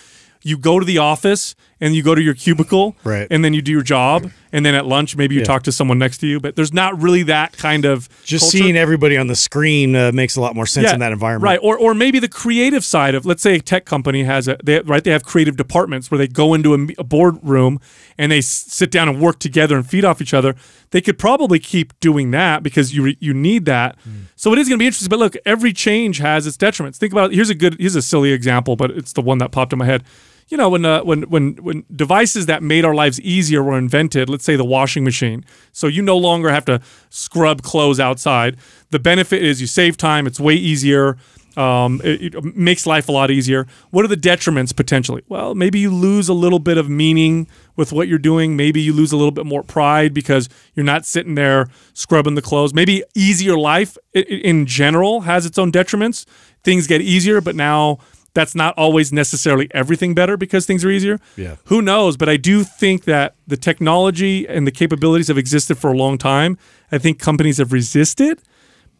you go to the office and you go to your cubicle right. and then you do your job and then at lunch maybe you yeah. talk to someone next to you but there's not really that kind of just culture. seeing everybody on the screen uh, makes a lot more sense yeah, in that environment right or, or maybe the creative side of let's say a tech company has a they, right they have creative departments where they go into a, a boardroom and they sit down and work together and feed off each other they could probably keep doing that because you you need that mm. so it is going to be interesting but look every change has its detriments think about here's a good here's a silly example but it's the one that popped in my head you know, when uh, when when when devices that made our lives easier were invented, let's say the washing machine, so you no longer have to scrub clothes outside. The benefit is you save time; it's way easier. Um, it, it makes life a lot easier. What are the detriments potentially? Well, maybe you lose a little bit of meaning with what you're doing. Maybe you lose a little bit more pride because you're not sitting there scrubbing the clothes. Maybe easier life in general has its own detriments. Things get easier, but now that's not always necessarily everything better because things are easier. Yeah. Who knows? But I do think that the technology and the capabilities have existed for a long time. I think companies have resisted,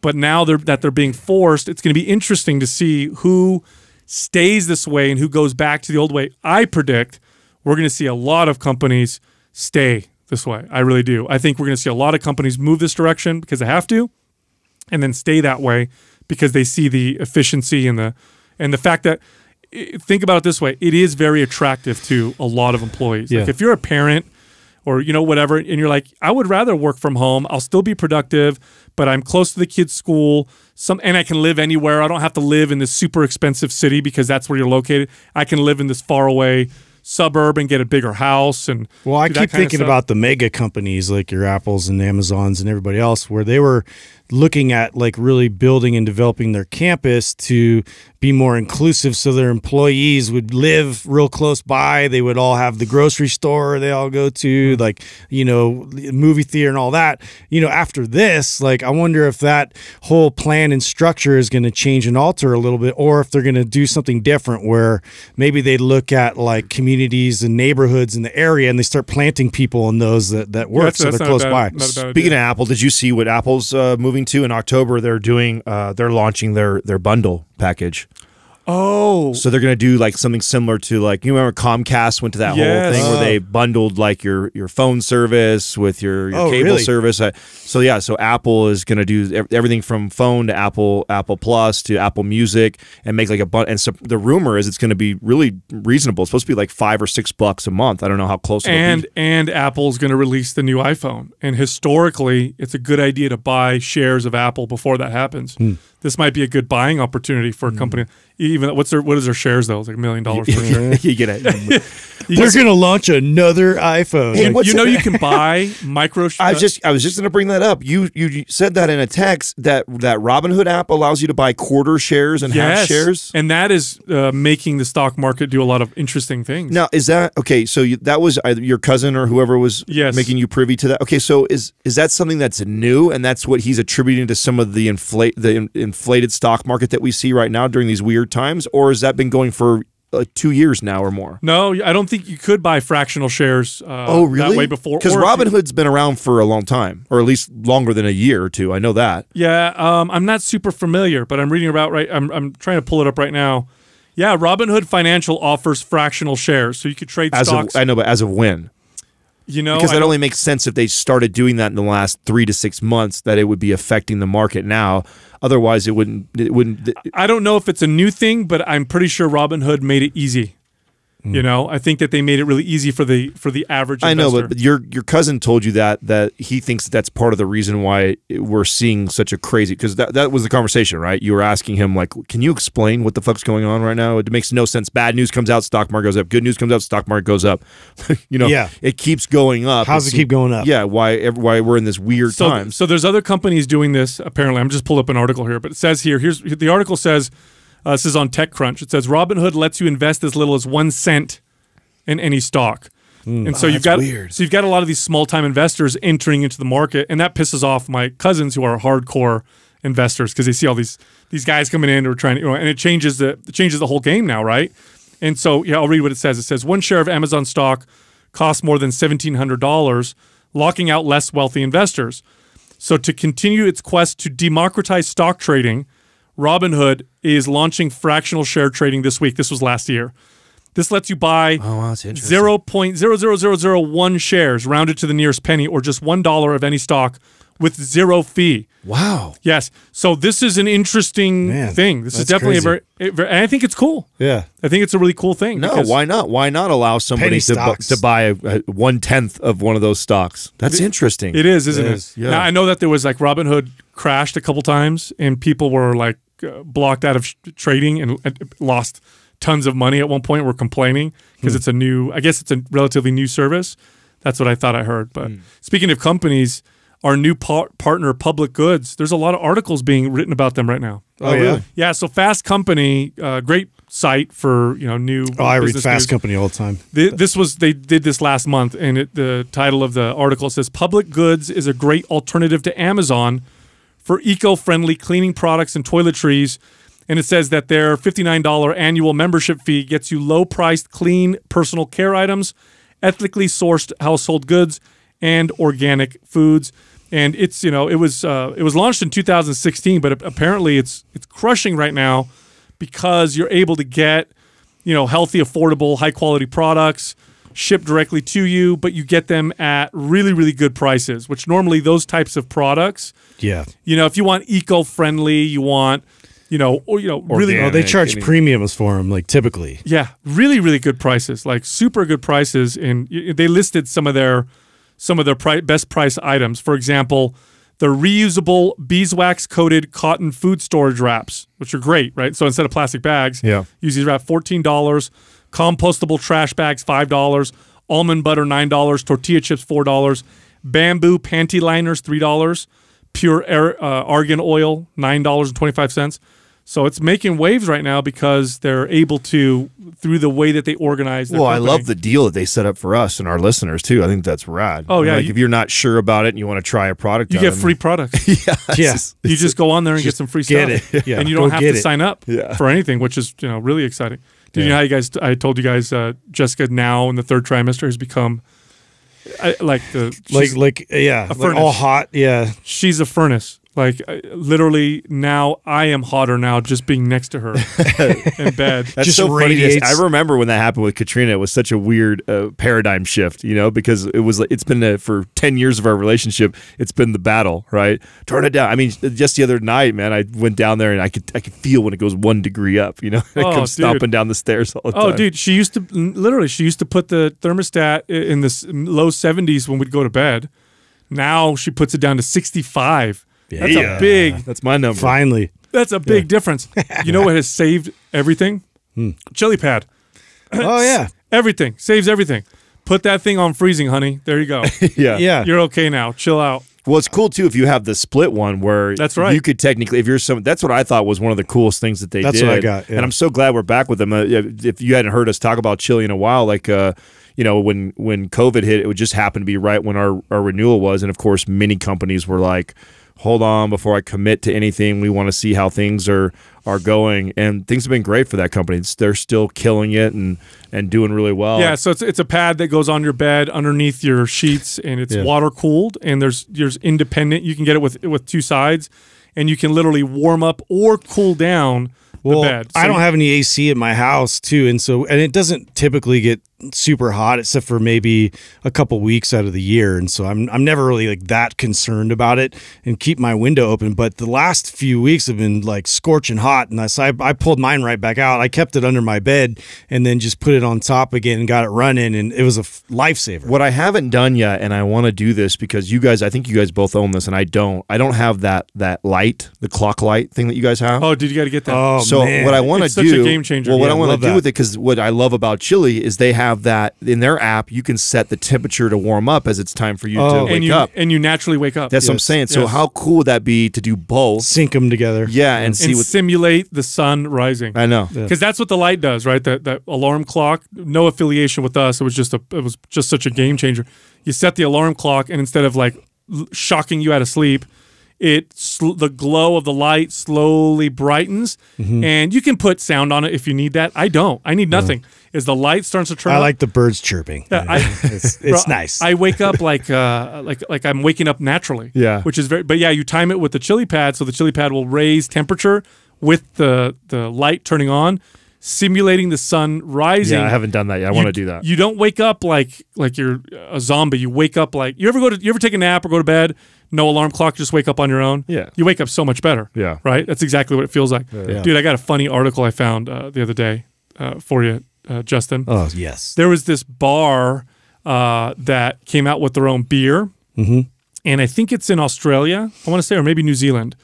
but now they're, that they're being forced, it's going to be interesting to see who stays this way and who goes back to the old way. I predict we're going to see a lot of companies stay this way. I really do. I think we're going to see a lot of companies move this direction because they have to and then stay that way because they see the efficiency and the and the fact that think about it this way it is very attractive to a lot of employees yeah. like if you're a parent or you know whatever and you're like i would rather work from home i'll still be productive but i'm close to the kids school some and i can live anywhere i don't have to live in this super expensive city because that's where you're located i can live in this far away suburb and get a bigger house and well i keep thinking about the mega companies like your apples and amazons and everybody else where they were looking at like really building and developing their campus to be more inclusive so their employees would live real close by they would all have the grocery store they all go to mm-hmm. like you know movie theater and all that you know after this like i wonder if that whole plan and structure is going to change and alter a little bit or if they're going to do something different where maybe they look at like communities and neighborhoods in the area and they start planting people in those that, that work yeah, so they're close bad, by speaking idea. of apple did you see what apple's uh, moving moving to in October, they're doing uh, they're launching their their bundle package. Oh. So they're going to do like something similar to like you remember Comcast went to that yes. whole thing where oh. they bundled like your your phone service with your, your oh, cable really? service. So yeah, so Apple is going to do everything from phone to Apple Apple Plus to Apple Music and make like a bunch. And so the rumor is it's going to be really reasonable. It's supposed to be like five or six bucks a month. I don't know how close. And and Apple's going to release the new iPhone. And historically, it's a good idea to buy shares of Apple before that happens. Hmm this might be a good buying opportunity for a hmm. company. Mm. Even what's their what is their shares though? It's like a million dollars per share. you get it. They're gonna launch another iPhone. Hey, like, you know you can buy micro. I was uh, just I was just gonna bring that up. You you said that in a text that that Robinhood app allows you to buy quarter shares and yes. half shares, and that is uh, making the stock market do a lot of interesting things. Now is that okay? So you, that was your cousin or whoever was yes. making you privy to that. Okay, so is is that something that's new and that's what he's attributing to some of the inflate the in, in inflated stock market that we see right now during these weird times, or has that been going for uh, two years now or more. No, I don't think you could buy fractional shares. Uh, oh, really? That way before, because Robinhood's been around for a long time, or at least longer than a year or two. I know that. Yeah, um, I'm not super familiar, but I'm reading about right. I'm I'm trying to pull it up right now. Yeah, Robinhood Financial offers fractional shares, so you could trade as stocks. Of, I know, but as of when? You know, because that only makes sense if they started doing that in the last three to six months. That it would be affecting the market now Otherwise, it wouldn't. It wouldn't. I don't know if it's a new thing, but I'm pretty sure Robin Hood made it easy. Mm. You know, I think that they made it really easy for the for the average. Investor. I know, but, but your your cousin told you that that he thinks that that's part of the reason why we're seeing such a crazy because that that was the conversation, right? You were asking him like, "Can you explain what the fuck's going on right now?" It makes no sense. Bad news comes out, stock market goes up. Good news comes out, stock market goes up. you know, yeah, it keeps going up. How's it keep going up? Yeah, why why we're in this weird so, time? So there's other companies doing this. Apparently, I'm just pulled up an article here, but it says here. Here's the article says. Uh, this is on TechCrunch. It says Robinhood lets you invest as little as one cent in any stock. Mm, and so ah, you've got weird. so you've got a lot of these small time investors entering into the market, and that pisses off my cousins who are hardcore investors because they see all these these guys coming in or trying to, you know, and it changes the it changes the whole game now, right? And so yeah, I'll read what it says. It says one share of Amazon stock costs more than seventeen hundred dollars, locking out less wealthy investors. So to continue its quest to democratize stock trading, Robinhood is launching fractional share trading this week. This was last year. This lets you buy oh, wow, 0.00001 shares rounded to the nearest penny or just $1 of any stock with zero fee. Wow. Yes. So this is an interesting Man, thing. This is definitely crazy. a very, I think it's cool. Yeah. I think it's a really cool thing. No, why not? Why not allow somebody to, to buy a, a one tenth of one of those stocks? That's it, interesting. It is, isn't it? Is. it? Yeah. Now, I know that there was like Robinhood crashed a couple times and people were like uh, blocked out of trading and, and, lost tons of money at one point. We're complaining because mm. it's a new, I guess it's a relatively new service. That's what I thought I heard. But mm. speaking of companies, our new par partner, Public Goods, there's a lot of articles being written about them right now. Oh, oh yeah, really? yeah. So Fast Company, uh, great site for you know new. Oh, I read Fast news. Company all the time. this was they did this last month, and it, the title of the article says "Public Goods is a great alternative to Amazon." for eco-friendly cleaning products and toiletries. And it says that their $59 annual membership fee gets you low-priced clean personal care items, ethically sourced household goods, and organic foods. And it's you know it was uh, it was launched in 2016, but apparently it's it's crushing right now because you're able to get you know healthy, affordable, high quality products shipped directly to you, but you get them at really, really good prices, which normally those types of products. Yeah. You know, if you want eco friendly, you want, you know, or, you know, Organic, really. Oh, they charge any, premiums for them, like typically. Yeah. Really, really good prices, like super good prices. And they listed some of their, some of their pri best price items. For example, the reusable beeswax coated cotton food storage wraps, which are great, right? So instead of plastic bags, yeah. use these wrap $14 compostable trash bags $5, almond butter $9, tortilla chips $4, bamboo panty liners $3, pure air, uh, argan oil $9.25. So it's making waves right now because they're able to through the way that they organize. well, company. I love the deal that they set up for us and our listeners too. I think that's rad. Oh yeah, like you, if you're not sure about it and you want to try a product, you get them, free products. yeah, Yes. you just go on there and get some free get stuff, it. Yeah, and you don't have to it. sign up yeah. for anything, which is you know really exciting. Did yeah. you know how you guys? I told you guys uh, Jessica now in the third trimester has become I, like the like like yeah, like all hot yeah. She's a furnace. Like I, literally now, I am hotter now just being next to her in bed. That's just so radiates. funny. I remember when that happened with Katrina. It was such a weird uh, paradigm shift, you know, because it was it's been a, for ten years of our relationship. It's been the battle, right? Turn it down. I mean, just the other night, man, I went down there and I could I could feel when it goes one degree up, you know, it oh, comes dude. stomping down the stairs all the oh, time. Oh, dude, she used to literally she used to put the thermostat in the mm, low seventies when we'd go to bed. Now she puts it down to sixty five yeah. That's a big. That's my number. Finally, that's a big yeah. difference. You know what has saved everything? Hmm. Chili pad. Oh yeah, everything saves everything. Put that thing on freezing, honey. There you go. yeah, yeah. You're okay now. Chill out. Well, it's cool too if you have the split one where that's right. You could technically, if you're some, that's what I thought was one of the coolest things that they that's did. That's what I got, yeah. and I'm so glad we're back with them. Uh, if you hadn't heard us talk about chili in a while, like uh, you know, when when COVID hit, it would just happen to be right when our our renewal was, and of course, many companies were like, hold on before I commit to anything. We want to see how things are are going, and things have been great for that company. It's, they're still killing it and and doing really well. Yeah, so it's it's a pad that goes on your bed underneath your sheets, and it's yeah. water cooled, and there's there's independent. You can get it with with two sides, and you can literally warm up or cool down well, so I don't have any AC at my house too, and so and it doesn't typically get super hot except for maybe a couple weeks out of the year, and so I'm I'm never really like that concerned about it and keep my window open. But the last few weeks have been like scorching hot, and I so I, I pulled mine right back out. I kept it under my bed and then just put it on top again and got it running, and it was a lifesaver. What I haven't done yet, and I want to do this because you guys, I think you guys both own this, and I don't. I don't have that that light, the clock light thing that you guys have. Oh, did you got to get that? Oh, so man. what I want to do, game changer. Well, what yeah, I want to do with it, because what I love about chili is they have that in their app. You can set the temperature to warm up as it's time for you oh. to wake and you, up, and you naturally wake up. That's yes. what I'm saying. So yes. how cool would that be to do both? Sync them together. Yeah, and, and see what simulate the sun rising. I know because yeah. that's what the light does, right? That that alarm clock, no affiliation with us. It was just a, it was just such a game changer. You set the alarm clock, and instead of like shocking you out of sleep it the glow of the light slowly brightens mm -hmm. and you can put sound on it if you need that i don't i need nothing Is as the light starts to turn i like the birds chirping uh, I, it's, it's bro, nice i wake up like uh, like like i'm waking up naturally yeah which is very but yeah you time it with the chili pad so the chili pad will raise temperature with the the light turning on simulating the sun rising. Yeah, I haven't done that yet. I want to do that. You don't wake up like like you're a zombie. You wake up like you ever go to you ever take a nap or go to bed no alarm clock, just wake up on your own. Yeah. You wake up so much better. Yeah. Right? That's exactly what it feels like. Yeah. Dude, I got a funny article I found uh, the other day uh, for you, uh, Justin. Oh, yes. There was this bar uh, that came out with their own beer. Mm-hmm. And I think it's in Australia, I want to say, or maybe New Zealand.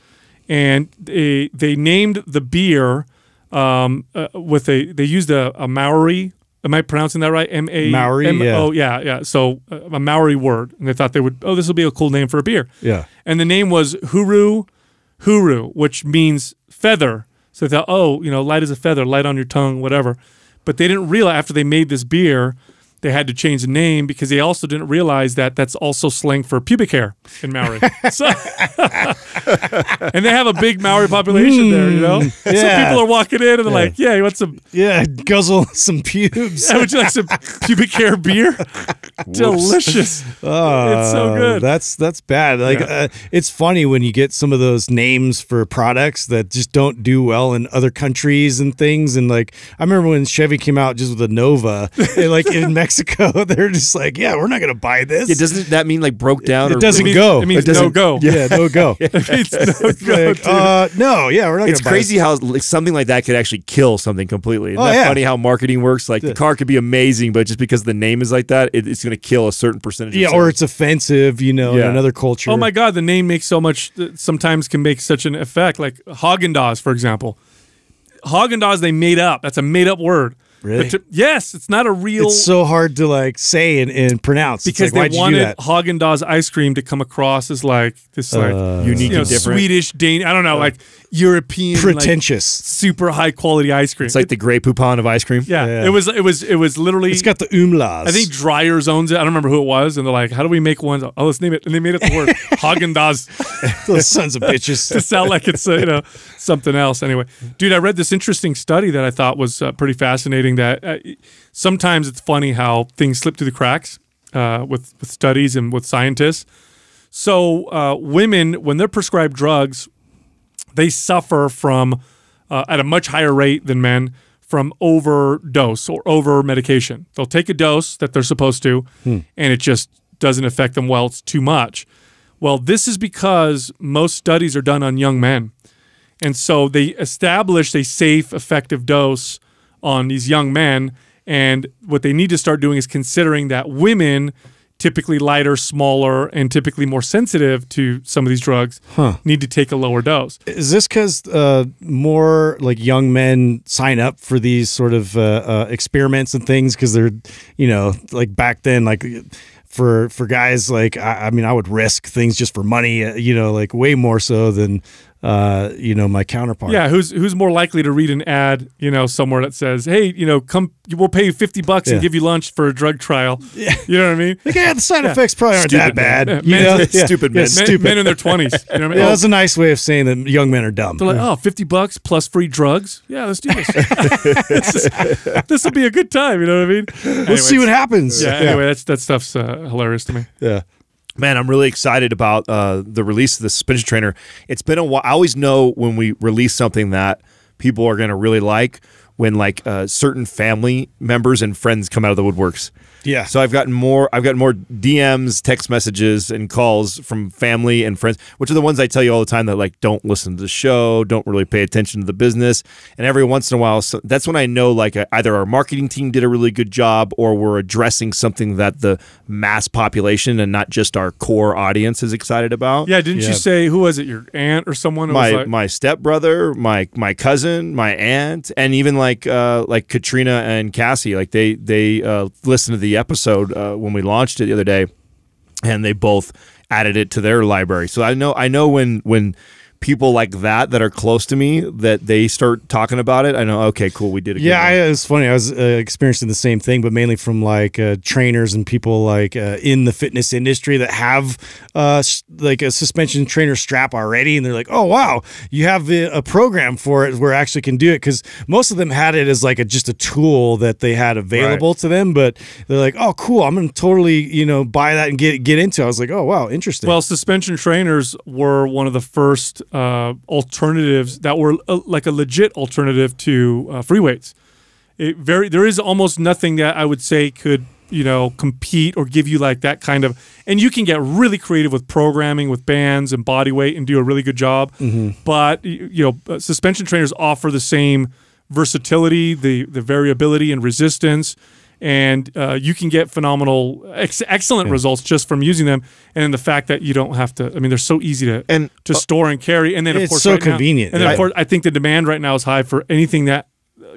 And they, they named the beer um, uh, with a, they used a, a Maori am I pronouncing that right? M A Maori. M yeah. Oh yeah, yeah. So uh, a Maori word, and they thought they would. Oh, this will be a cool name for a beer. Yeah. And the name was Huru, Huru, which means feather. So they thought, oh, you know, light as a feather, light on your tongue, whatever. But they didn't realize after they made this beer they had to change the name because they also didn't realize that that's also slang for pubic hair in Maori. so, and they have a big Maori population mm, there, you know. Hmm. Yeah. So people are walking in and they're yeah. like, "Yeah, you want some? Yeah, guzzle some pubes. yeah, would you like some pubic hair beer? Delicious. Oh, it's so good. That's that's bad. Like yeah. uh, it's funny when you get some of those names for products that just don't do well in other countries and things. And like I remember when Chevy came out just with the Nova, and like in Mexico Mexico, they're just like, yeah, we're not going to buy this. It doesn't that mean like broke down? It, doesn't go. It means it no go. Yeah, no go. it means no go. Like, uh, no, yeah, we're not. It's crazy how like, something like that could actually kill something completely. Isn't oh, yeah. funny how marketing works? Like the car could be amazing, but just because the name is like that, it, it's going to kill a certain percentage. Yeah, or it's offensive. You know, yeah. in another culture. Oh my god, the name makes so much. Uh, sometimes can make such an effect. Like Haagen Dazs, for example. Haagen Dazs, they made up. That's a made up word. Really? To, yes, it's not a real. It's so hard to like say and, and pronounce because like, they wanted Haagen Dazs ice cream to come across as like this like uh, unique, you know, Swedish, Danish. I don't know. Like European pretentious, like, super high quality ice cream. It's like it, the Grey Poupon of ice cream. Yeah, yeah, it was. It was. It was literally. It's got the umlas. I think Dryers owns it. I don't remember who it was, and they're like, "How do we make one?" Oh, let's name it. And they made it the word Hagen Dazs. Those sons of bitches to sound like it's uh, you know something else. Anyway, dude, I read this interesting study that I thought was uh, pretty fascinating. That uh, sometimes it's funny how things slip through the cracks uh, with with studies and with scientists. So uh, women, when they're prescribed drugs, they suffer from uh, at a much higher rate than men from overdose or over medication. They'll take a dose that they're supposed to, hmm. and it just doesn't affect them well. It's too much. Well, this is because most studies are done on young men. And so they established a safe, effective dose on these young men. And what they need to start doing is considering that women typically lighter, smaller, and typically more sensitive to some of these drugs huh. need to take a lower dose. Is this because uh, more like young men sign up for these sort of uh, uh, experiments and things because they're, you know, like back then, like for for guys like I, I, mean I would risk things just for money, uh, you know, like way more so than uh, you know, my counterpart. Yeah, who's who's more likely to read an ad, you know, somewhere that says, "Hey, you know, come, we'll pay you fifty bucks yeah. and give you lunch for a drug trial." Yeah. you know what I mean? Like, yeah, the side yeah. effects probably aren't stupid that bad. Men. You know? yeah. Stupid men, stupid men in their twenties. You know what I mean? Yeah, oh. that's a nice way of saying that young men are dumb. They're like, "Oh, 50 bucks plus free drugs. Yeah, let's do this. this will be a good time." You know what I mean? We'll anyway, see what happens. Yeah. Anyway, that's that stuff's uh, hilarious to me. Yeah man, I'm really excited about uh, the release of the suspension trainer. It's been a while. I always know when we release something that people are going to really like when like uh, certain family members and friends come out of the woodworks. Yeah. So I've gotten more. I've gotten more DMs, text messages, and calls from family and friends, which are the ones I tell you all the time that like don't listen to the show, don't really pay attention to the business, and every once in a while, so that's when I know like uh, either our marketing team did a really good job or we're addressing something that the mass population and not just our core audience is excited about. Yeah. Didn't yeah. you say who was it? Your aunt or someone? My like my stepbrother, my my cousin, my aunt, and even like uh like Katrina and Cassie, like they they uh, listen to the episode uh, when we launched it the other day, and they both added it to their library. So I know I know when when people like that that are close to me that they start talking about it, I know, okay, cool, we did it. Yeah, I, it's funny. I was uh, experiencing the same thing, but mainly from like uh, trainers and people like uh, in the fitness industry that have uh, like a suspension trainer strap already. And they're like, oh, wow, you have a, program for it where I actually can do it. Cause most of them had it as like a, just a tool that they had available right. to them, but they're like, oh, cool, I'm going to totally, you know, buy that and get, get into it. I was like, oh, wow, interesting. Well, suspension trainers were one of the first uh, alternatives that were uh, like a legit alternative to uh, free weights. It very there is almost nothing that I would say could you know compete or give you like that kind of and you can get really creative with programming with bands and body weight and do a really good job mm -hmm. but you know uh, suspension trainers offer the same versatility the the variability and resistance and uh, you can get phenomenal, ex- excellent yeah. Hmm. results just from using them. And then the fact that you don't have to, I mean, they're so easy to and, to uh, store and carry. And then, of course, so right convenient. Now, and then, of course, I think the demand right now is high for anything that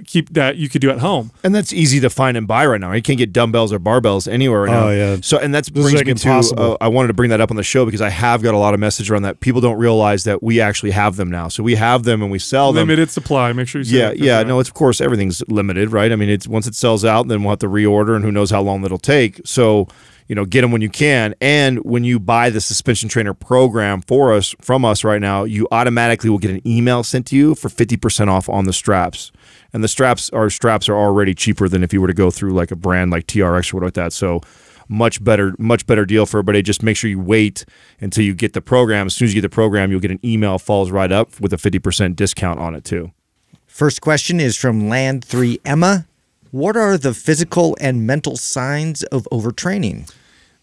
keep that you could do at home. And that's easy to find and buy right now. You can't get dumbbells or barbells anywhere right now. Oh yeah. So and that's this brings like me impossible. to uh, I wanted to bring that up on the show because I have got a lot of message around that. People don't realize that we actually have them now. So we have them and we sell limited them. Limited supply. Make sure you. yeah, yeah. Right. No, it's of course everything's limited, right? I mean, it's once it sells out, then we'll have to reorder, and who knows how long that'll take. So you know, get them when you can. And when you buy the suspension trainer program for us from us right now, you automatically will get an email sent to you for 50% off on the straps and the straps are straps are already cheaper than if you were to go through like a brand like TRX or what like that. So much better much better deal for everybody. Just make sure you wait until you get the program. As soon as you get the program, you'll get an email falls right up with a 50% discount on it too. First question is from Land 3 Emma. What are the physical and mental signs of overtraining?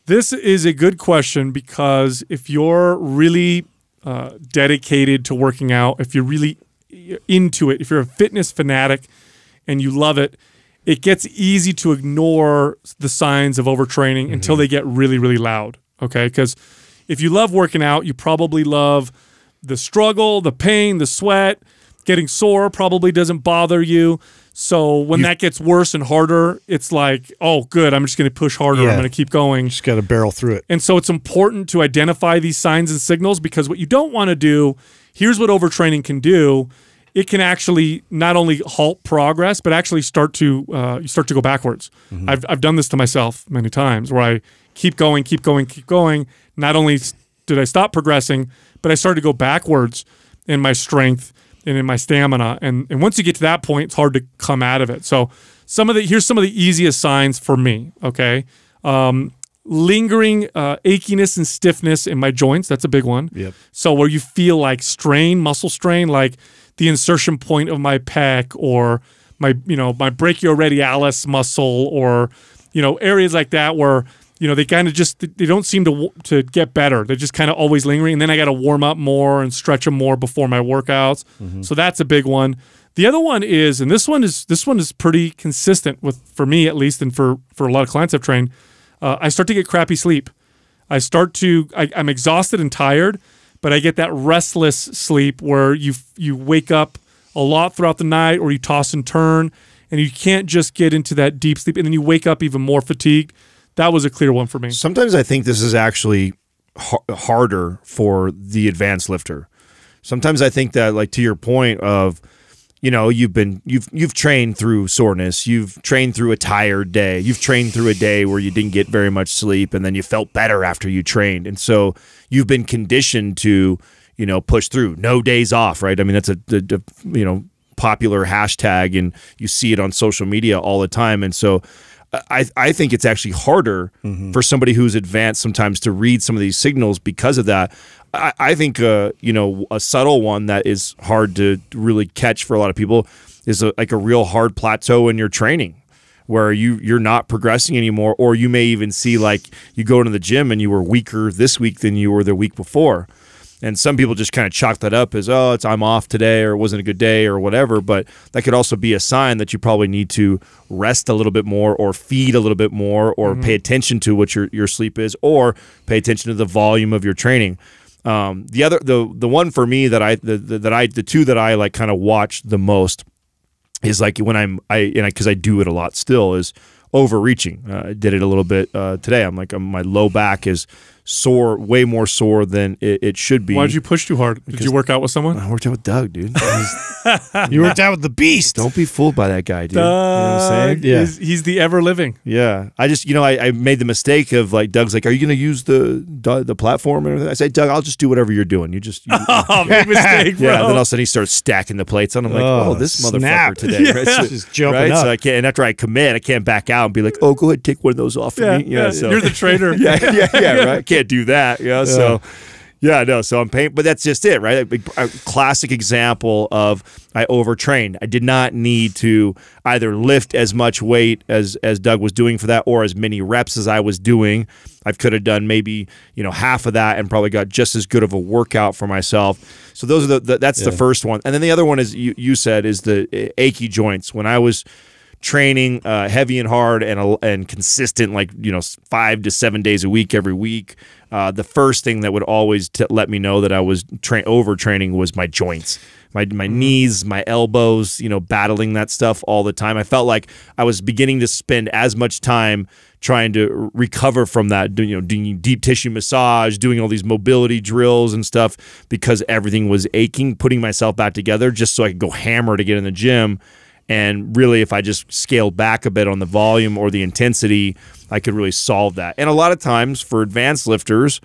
This is a good question because if you're really uh, dedicated to working out, if you're really into it, if you're a fitness fanatic and you love it, it gets easy to ignore the signs of overtraining mm -hmm. until mm-hmm. they get really, really loud. Okay. Because if you love working out, you probably love the struggle, the pain, the sweat. Getting sore probably doesn't bother you. So when you, that gets worse and harder, it's like, oh, good. I'm just going to push harder. Yeah. I'm going to keep going. Just got to barrel through it. And so it's important to identify these signs and signals because what you don't want to do, here's what overtraining can do it can actually not only halt progress, but actually start to uh, you start to go backwards. Mm -hmm. I've I've done this to myself many times where I keep going, keep going, keep going. Not only did I stop progressing, but I started to go backwards in my strength and in my stamina. And and once you get to that point, it's hard to come out of it. So some of the here's some of the easiest signs for me. Okay, um, lingering uh, achiness and stiffness in my joints. That's a big one. Yep. So where you feel like strain, muscle strain, like the insertion point of my pec or my you know my brachioradialis muscle or you know areas like that where you know they kind of just they don't seem to to get better they're just kind of always lingering and then i got to warm up more and stretch them more before my workouts mm -hmm. so that's a big one the other one is and this one is this one is pretty consistent with for me at least and for for a lot of clients i've trained uh, i start to get crappy sleep i start to I, i'm exhausted and tired but I get that restless sleep where you you wake up a lot throughout the night or you toss and turn and you can't just get into that deep sleep and then you wake up even more fatigued. That was a clear one for me. Sometimes I think this is actually harder for the advanced lifter. Sometimes I think that like to your point of you know you've been you've you've trained through soreness you've trained through a tired day you've trained through a day where you didn't get very much sleep and then you felt better after you trained and so you've been conditioned to you know push through no days off right i mean that's a, a, a you know popular hashtag and you see it on social media all the time and so I, I think it's actually harder mm-hmm. for somebody who's advanced sometimes to read some of these signals because of that. I, I think uh, you know a subtle one that is hard to really catch for a lot of people is a, like a real hard plateau in your training where you you're not progressing anymore or you may even see like you go to the gym and you were weaker this week than you were the week before and some people just kind of chalk that up as, oh, it's I'm off today or it wasn't a good day or whatever. But that could also be a sign that you probably need to rest a little bit more or feed a little bit more or mm -hmm. pay attention to what your, your sleep is or pay attention to the volume of your training. Um, the other the the one for me that I the, the that I the two that I like kind of watch the most is like when I'm I and because I, I, do it a lot still is overreaching. Uh, I did it a little bit uh, today. I'm like I'm, uh, my low back is sore, way more sore than it, it should be. Why did you push too hard? did you work out with someone? I worked out with Doug, dude. you worked out with the beast. Don't be fooled by that guy, dude. Doug, you know what I'm saying? Yeah. He's, he's, the ever living. Yeah. I just, you know, I, I made the mistake of like, Doug's like, are you going to use the the platform? And I say, Doug, I'll just do whatever you're doing. You just. You, oh, big mistake, bro. Yeah. Then all of a sudden he starts stacking the plates. on. I'm like, oh, oh this motherfucker today. Yeah. Right? So, just jumping right? up. So I can't, and after I commit, I can't back out and be like, oh, go ahead, take one of those off yeah, of me. Yeah, yeah. So. You're the trainer. yeah, yeah, yeah, right? Can't can't do that. You know? yeah. So. Yeah, no. So I'm paying, but that's just it, right? A, a, classic example of I overtrained. I did not need to either lift as much weight as as Doug was doing for that, or as many reps as I was doing. I could have done maybe you know half of that and probably got just as good of a workout for myself. So those are the, the that's yeah. the first one, and then the other one is you you said is the eh, achy joints. When I was training uh, heavy and hard and and consistent, like you know, five to seven days a week every week. Uh, the first thing that would always let me know that I was tra- overtraining was my joints, my my mm-hmm. knees, my elbows. You know, battling that stuff all the time. I felt like I was beginning to spend as much time trying to recover from that. You know, doing deep tissue massage, doing all these mobility drills and stuff because everything was aching. Putting myself back together just so I could go hammer to get in the gym and really, if I just scaled back a bit on the volume or the intensity, I could really solve that. And a lot of times for advanced lifters,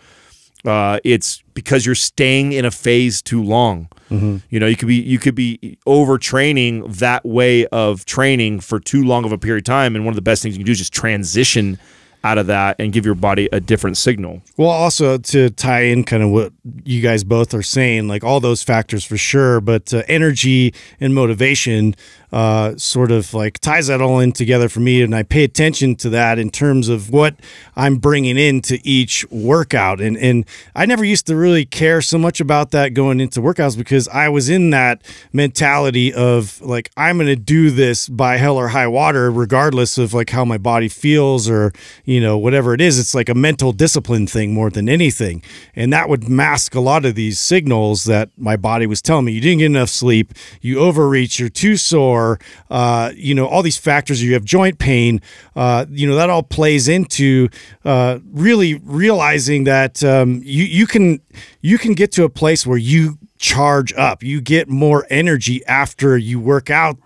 uh, it's because you're staying in a phase too long. Mm -hmm. You know, you could be you could be overtraining that way of training for too long of a period of time. And one of the best things you can do is just transition out of that and give your body a different signal. Well, also to tie in kind of what you guys both are saying, like all those factors for sure, but uh, energy and motivation uh, sort of like ties that all in together for me. And I pay attention to that in terms of what I'm bringing into each workout. And, and I never used to really care so much about that going into workouts because I was in that mentality of like, I'm going to do this by hell or high water, regardless of like how my body feels or, you know, whatever it is. It's like a mental discipline thing more than anything. And that would mask a lot of these signals that my body was telling me you didn't get enough sleep, you overreach, you're too sore or uh, you know all these factors. You have joint pain. Uh, you know that all plays into uh, really realizing that um, you you can you can get to a place where you charge up. You get more energy after you work out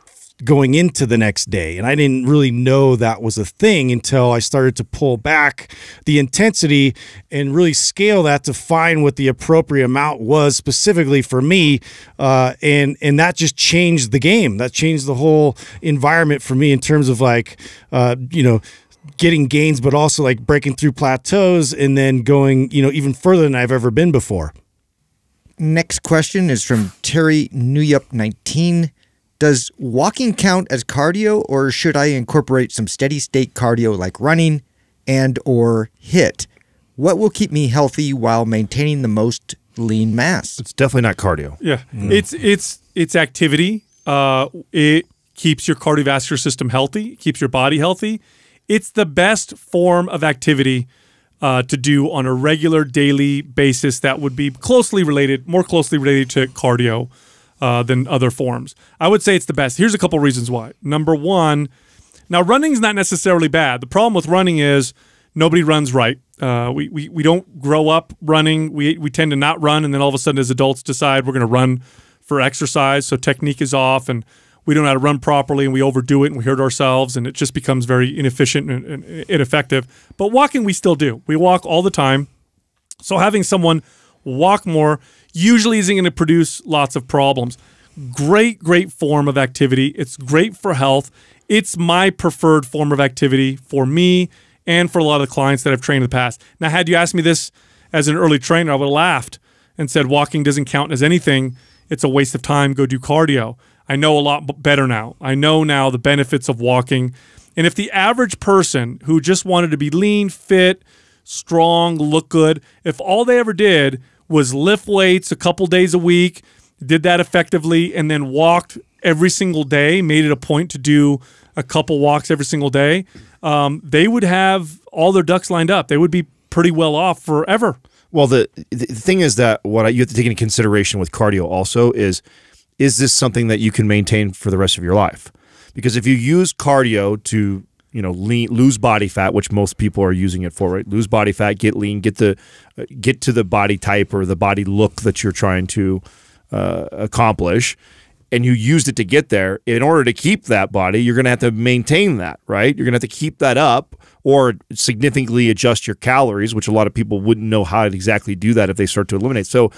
going into the next day. And I didn't really know that was a thing until I started to pull back the intensity and really scale that to find what the appropriate amount was specifically for me. Uh, and, and that just changed the game. That changed the whole environment for me in terms of like, uh, you know, getting gains, but also like breaking through plateaus and then going, you know, even further than I've ever been before. Next question is from Terry Nuyup 19. Does walking count as cardio or should I incorporate some steady state cardio like running and or hit? What will keep me healthy while maintaining the most lean mass? It's definitely not cardio. Yeah. Mm. It's it's it's activity. Uh it keeps your cardiovascular system healthy, keeps your body healthy. It's the best form of activity uh, to do on a regular daily basis that would be closely related, more closely related to cardio uh, than other forms. I would say it's the best. Here's a couple reasons why. Number one, now running's not necessarily bad. The problem with running is nobody runs right. Uh, we, we, we don't grow up running. We, we tend to not run, and then all of a sudden, as adults, decide we're going to run for exercise. So technique is off, and we don't know how to run properly, and we overdo it, and we hurt ourselves, and it just becomes very inefficient and, and ineffective. But walking, we still do. We walk all the time. So having someone walk more, usually isn't going to produce lots of problems. Great, great form of activity. It's great for health. It's my preferred form of activity for me and for a lot of the clients that I've trained in the past. Now, had you asked me this as an early trainer, I would have laughed and said, walking doesn't count as anything. It's a waste of time. Go do cardio. I know a lot better now. I know now the benefits of walking. And if the average person who just wanted to be lean, fit, strong, look good, if all they ever did was lift weights a couple days a week, did that effectively, and then walked every single day, made it a point to do a couple walks every single day, um, they would have all their ducks lined up. They would be pretty well off forever. Well, the, the thing is that what I, you have to take into consideration with cardio also is is this something that you can maintain for the rest of your life? Because if you use cardio to you know lean lose body fat which most people are using it for right lose body fat get lean get the uh, get to the body type or the body look that you're trying to uh, accomplish and you used it to get there in order to keep that body you're going to have to maintain that right you're going to have to keep that up or significantly adjust your calories which a lot of people wouldn't know how to exactly do that if they start to eliminate so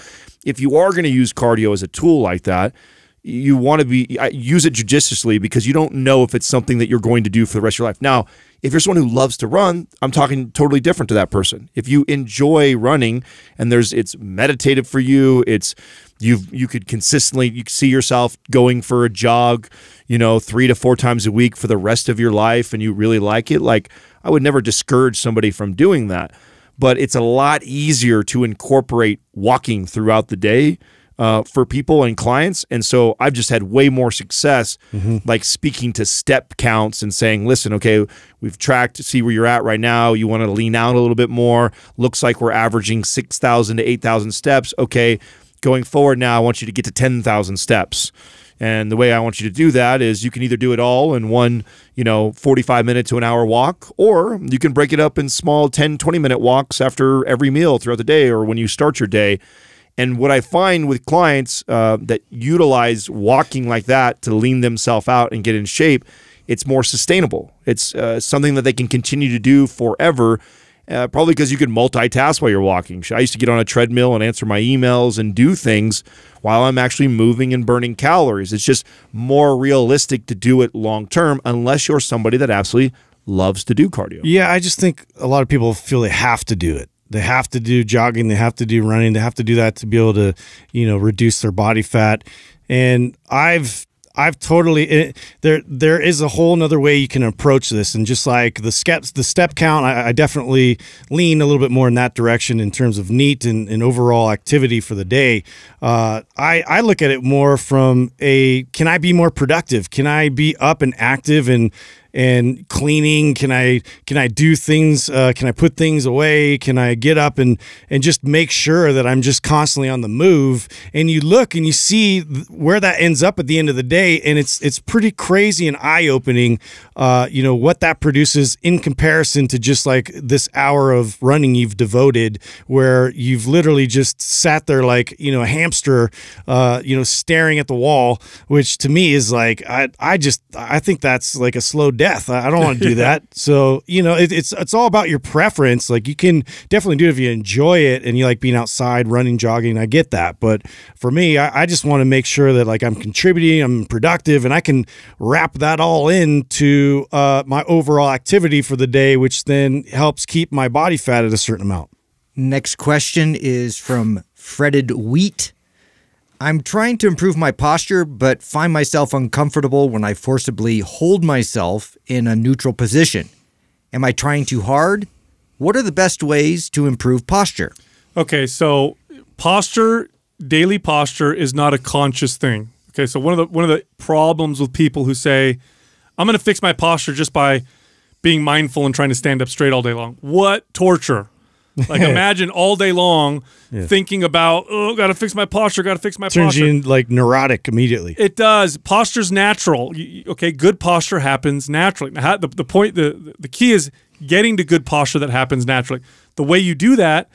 if you are going to use cardio as a tool like that you want to be use it judiciously because you don't know if it's something that you're going to do for the rest of your life. Now, if you're someone who loves to run, I'm talking totally different to that person. If you enjoy running and there's it's meditative for you, it's you you could consistently you see yourself going for a jog, you know, 3 to 4 times a week for the rest of your life and you really like it, like I would never discourage somebody from doing that. But it's a lot easier to incorporate walking throughout the day uh, for people and clients. And so I've just had way more success, mm-hmm. like speaking to step counts and saying, listen, okay, we've tracked, see where you're at right now. You want to lean out a little bit more. Looks like we're averaging 6,000 to 8,000 steps. Okay, going forward now, I want you to get to 10,000 steps. And the way I want you to do that is you can either do it all in one, you know, 45 minute to an hour walk, or you can break it up in small 10, 20 minute walks after every meal throughout the day or when you start your day. And what I find with clients uh, that utilize walking like that to lean themselves out and get in shape, it's more sustainable. It's uh, something that they can continue to do forever. Uh, probably because you can multitask while you're walking. I used to get on a treadmill and answer my emails and do things while I'm actually moving and burning calories. It's just more realistic to do it long term, unless you're somebody that absolutely loves to do cardio. Yeah, I just think a lot of people feel they have to do it they have to do jogging, they have to do running, they have to do that to be able to, you know, reduce their body fat. And I've I've totally it, eh, there. There is a whole another way you can approach this, and just like the steps, the step count, I, I, definitely lean a little bit more in that direction in terms of neat and, and overall activity for the day. Uh, I I look at it more from a can I be more productive? Can I be up and active and and cleaning can i can i do things uh, can i put things away can i get up and and just make sure that i'm just constantly on the move and you look and you see where that ends up at the end of the day and it's it's pretty crazy and eye-opening uh, you know what that produces in comparison to just like this hour of running you've devoted where you've literally just sat there like you know a hamster uh, you know staring at the wall which to me is like i i just i think that's like a slow death. I, don't want to do that. so you know, it, it's it's all about your preference. Like you can definitely do it if you enjoy it and you like being outside, running, jogging. I get that, but for me, I, I just want to make sure that like I'm contributing, I'm productive, and I can wrap that all into uh, my overall activity for the day, which then helps keep my body fat at a certain amount. Next question is from Fretted Wheat. I'm trying to improve my posture, but find myself uncomfortable when I forcibly hold myself in a neutral position. Am I trying too hard? What are the best ways to improve posture? Okay, so posture, daily posture is not a conscious thing. Okay, so one of the one of the problems with people who say, "I'm going to fix my posture just by being mindful and trying to stand up straight all day long." What torture! Like imagine all day long yeah. thinking about oh, gotta fix my posture, gotta fix my Turns posture. Turns you like neurotic immediately. It does. Posture's natural. okay, good posture happens naturally. Now, the, the point, the the key is getting to good posture that happens naturally. The way you do that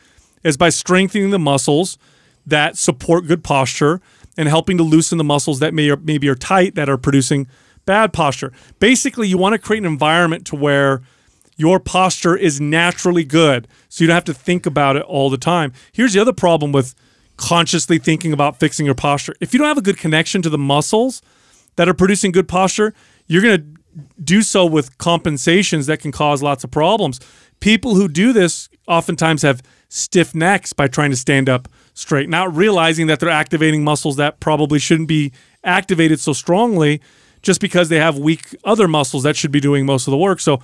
is by strengthening the muscles that support good posture and helping to loosen the muscles that may or maybe are tight that are producing bad posture. Basically, you want to create an environment to where your posture is naturally good. So you don't have to think about it all the time. Here's the other problem with consciously thinking about fixing your posture. If you don't have a good connection to the muscles that are producing good posture, you're going to do so with compensations that can cause lots of problems. People who do this oftentimes have stiff necks by trying to stand up straight, not realizing that they're activating muscles that probably shouldn't be activated so strongly just because they have weak other muscles that should be doing most of the work. So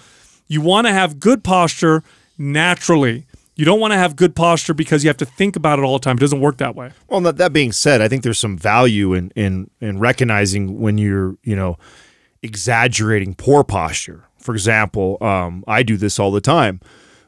you want to have good posture naturally. You don't want to have good posture because you have to think about it all the time. It doesn't work that way. Well, that, being said, I think there's some value in in in recognizing when you're, you know, exaggerating poor posture. For example, um, I do this all the time.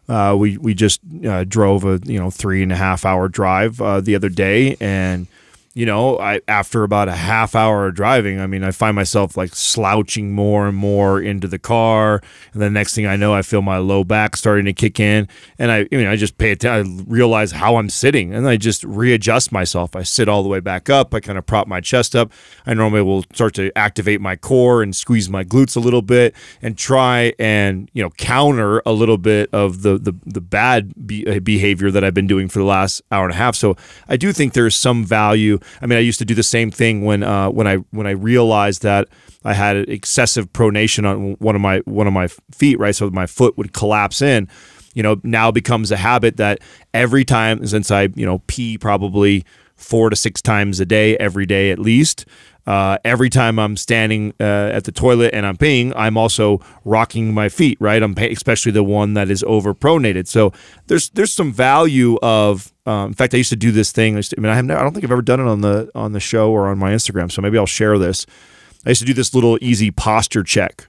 Uh, we we just uh, drove a you know three and a half hour drive uh, the other day, and you know, I after about a half hour of driving, I mean, I find myself like slouching more and more into the car, and the next thing I know, I feel my low back starting to kick in, and I, you know, I just pay attention, I realize how I'm sitting, and I just readjust myself. I sit all the way back up. I kind of prop my chest up. I normally will start to activate my core and squeeze my glutes a little bit, and try and you know counter a little bit of the the the bad be behavior that I've been doing for the last hour and a half. So I do think there's some value I mean, I used to do the same thing when uh, when I when I realized that I had excessive pronation on one of my one of my feet, right? So my foot would collapse in. You know, now becomes a habit that every time since I you know pee probably four to six times a day, every day at least. Uh, every time I'm standing uh, at the toilet and I'm peeing, I'm also rocking my feet, right? I'm especially the one that is over pronated. So there's there's some value of um, in fact, I used to do this thing. I, to, I mean, I, have I don't think I've ever done it on the on the show or on my Instagram. So maybe I'll share this. I used to do this little easy posture check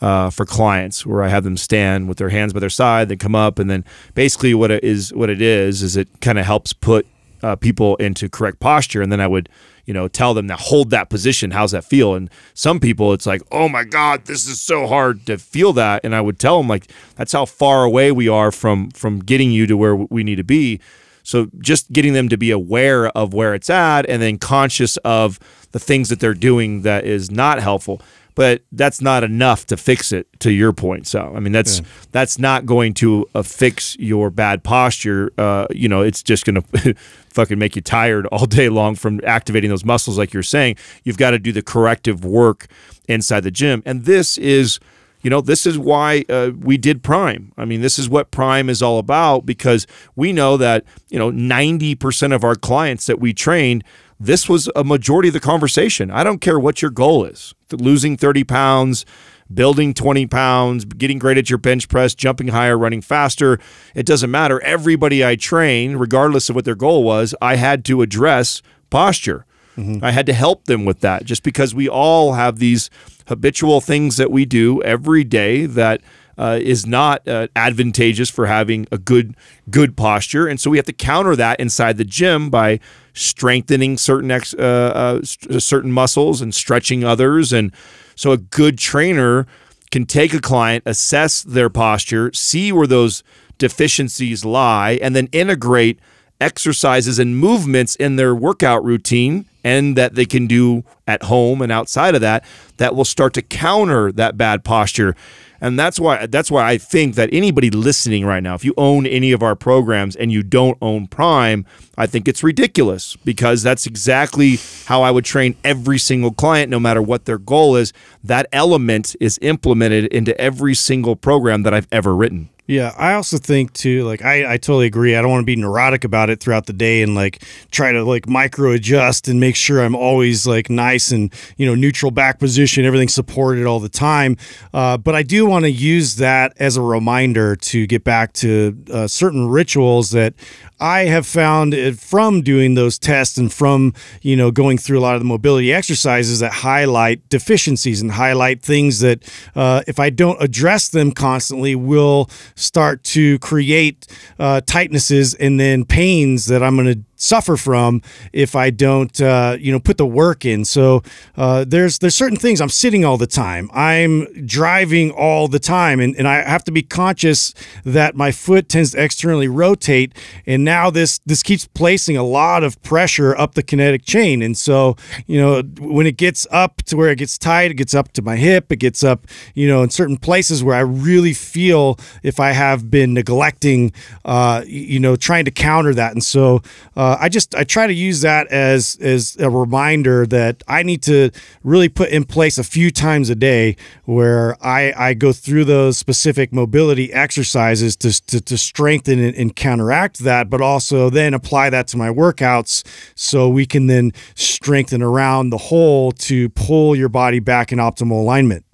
uh, for clients where I have them stand with their hands by their side, they come up, and then basically what it is what it is is it kind of helps put uh, people into correct posture, and then I would you know tell them to hold that position. How's that feel? And some people it's like, oh my god, this is so hard to feel that, and I would tell them like that's how far away we are from from getting you to where we need to be. So just getting them to be aware of where it's at and then conscious of the things that they're doing that is not helpful. But that's not enough to fix it to your point. So I mean that's yeah. that's not going to uh, fix your bad posture. Uh, you know, it's just going to fucking make you tired all day long from activating those muscles like you're saying. You've got to do the corrective work inside the gym. And this is you know, this is why uh, we did Prime. I mean, this is what Prime is all about because we know that, you know, 90% of our clients that we trained, this was a majority of the conversation. I don't care what your goal is losing 30 pounds, building 20 pounds, getting great at your bench press, jumping higher, running faster. It doesn't matter. Everybody I train, regardless of what their goal was, I had to address posture. Mm-hmm. I had to help them with that just because we all have these habitual things that we do every day that uh, is not uh, advantageous for having a good good posture, and so we have to counter that inside the gym by strengthening certain ex- uh, uh, uh certain muscles and stretching others, and so a good trainer can take a client, assess their posture, see where those deficiencies lie, and then integrate exercises and movements in their workout routine and that they can do at home and outside of that that will start to counter that bad posture and that's why that's why I think that anybody listening right now, if you own any of our programs and you don't own Prime, I think it's ridiculous because that's exactly how I would train every single client, no matter what their goal is. That element is implemented into every single program that I've ever written. Yeah, I also think too, like I, I totally agree. I don't want to be neurotic about it throughout the day and like try to like micro adjust and make sure I'm always like nice and you know neutral back position, everything supported all the time. Uh, but I do want to use that as a reminder to get back to uh, certain rituals that I have found from doing those tests and from you know going through a lot of the mobility exercises that highlight deficiencies and highlight things that uh, if I don't address them constantly will start to create uh, tightnesses and then pains that I'm going to suffer from if I don't, uh, you know, put the work in. So uh, there's there's certain things I'm sitting all the time. I'm driving all the time, and, and I have to be conscious that my foot tends to externally rotate. And now this this keeps placing a lot of pressure up the kinetic chain. And so you know when it gets up to where it gets tight, it gets up to my hip, it gets up, you know, in certain places where I really feel if I have been neglecting, uh, you know, trying to counter that. And so. Uh, uh, I just I try to use that as as a reminder that I need to really put in place a few times a day where I I go through those specific mobility exercises to to, to strengthen and, and counteract that, but also then apply that to my workouts so we can then strengthen around the whole to pull your body back in optimal alignment.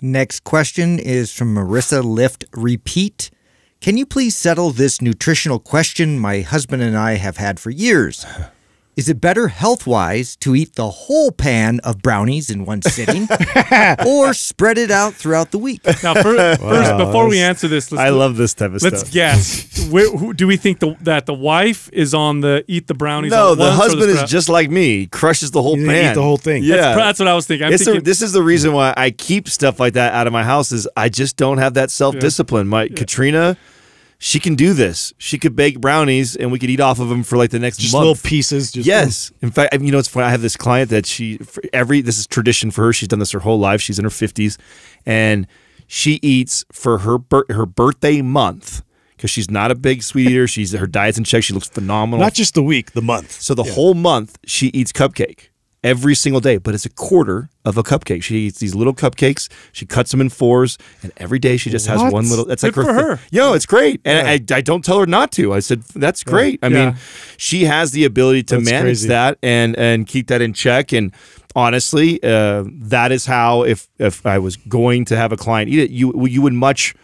Next question is from Marissa Lift Repeat. Can you please settle this nutritional question my husband and I have had for years? Is it better health wise to eat the whole pan of brownies in one sitting or spread it out throughout the week? Now, for, wow, first, before we answer this, I do, love this type of let's stuff. Let's guess. who, do we think the, that the wife is on the eat the brownies? No, the husband the is just like me, crushes the whole you pan. Eat the whole thing. Yeah. That's, that's what I was thinking. thinking a, this is the reason why I keep stuff like that out of my house is I just don't have that self discipline. Yeah. My yeah. Katrina she can do this. She could bake brownies and we could eat off of them for like the next just month. little pieces. Just yes. Little. In fact, you know, it's funny. I have this client that she, every, this is tradition for her. She's done this her whole life. She's in her 50s and she eats for her, her birthday month because she's not a big sweet eater. She's, her diet's in check. She looks phenomenal. Not just the week, the month. So the yeah. whole month, she eats cupcake every single day, but it's a quarter of a cupcake. She eats these little cupcakes. She cuts them in fours, and every day she just has one little. That's Good like her. For her. Thing. Yo, it's great, and yeah. I, I don't tell her not to. I said that's great. Yeah. I mean, yeah. she has the ability to that's manage crazy. that and and keep that in check. And honestly, uh, that is how if if I was going to have a client eat it, you you would much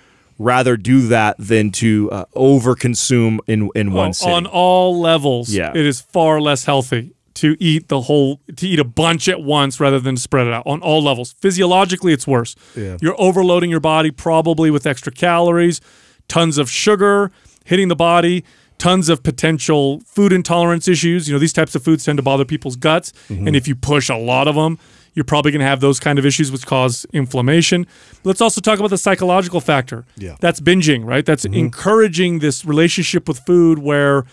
rather do that than to uh, overconsume in in oh, one on all levels. Yeah, it is far less healthy to eat the whole to eat a bunch at once rather than spread it out on all levels. Physiologically, it's worse. Yeah. You're overloading your body probably with extra calories, tons of sugar hitting the body, tons of potential food intolerance issues. You know, these types of foods tend to bother people's guts, mm -hmm. and if you push a lot of them, you're probably going to have those kind of issues which cause inflammation. But let's also talk about the psychological factor. Yeah. That's binging, right? That's mm -hmm. encouraging this relationship with food where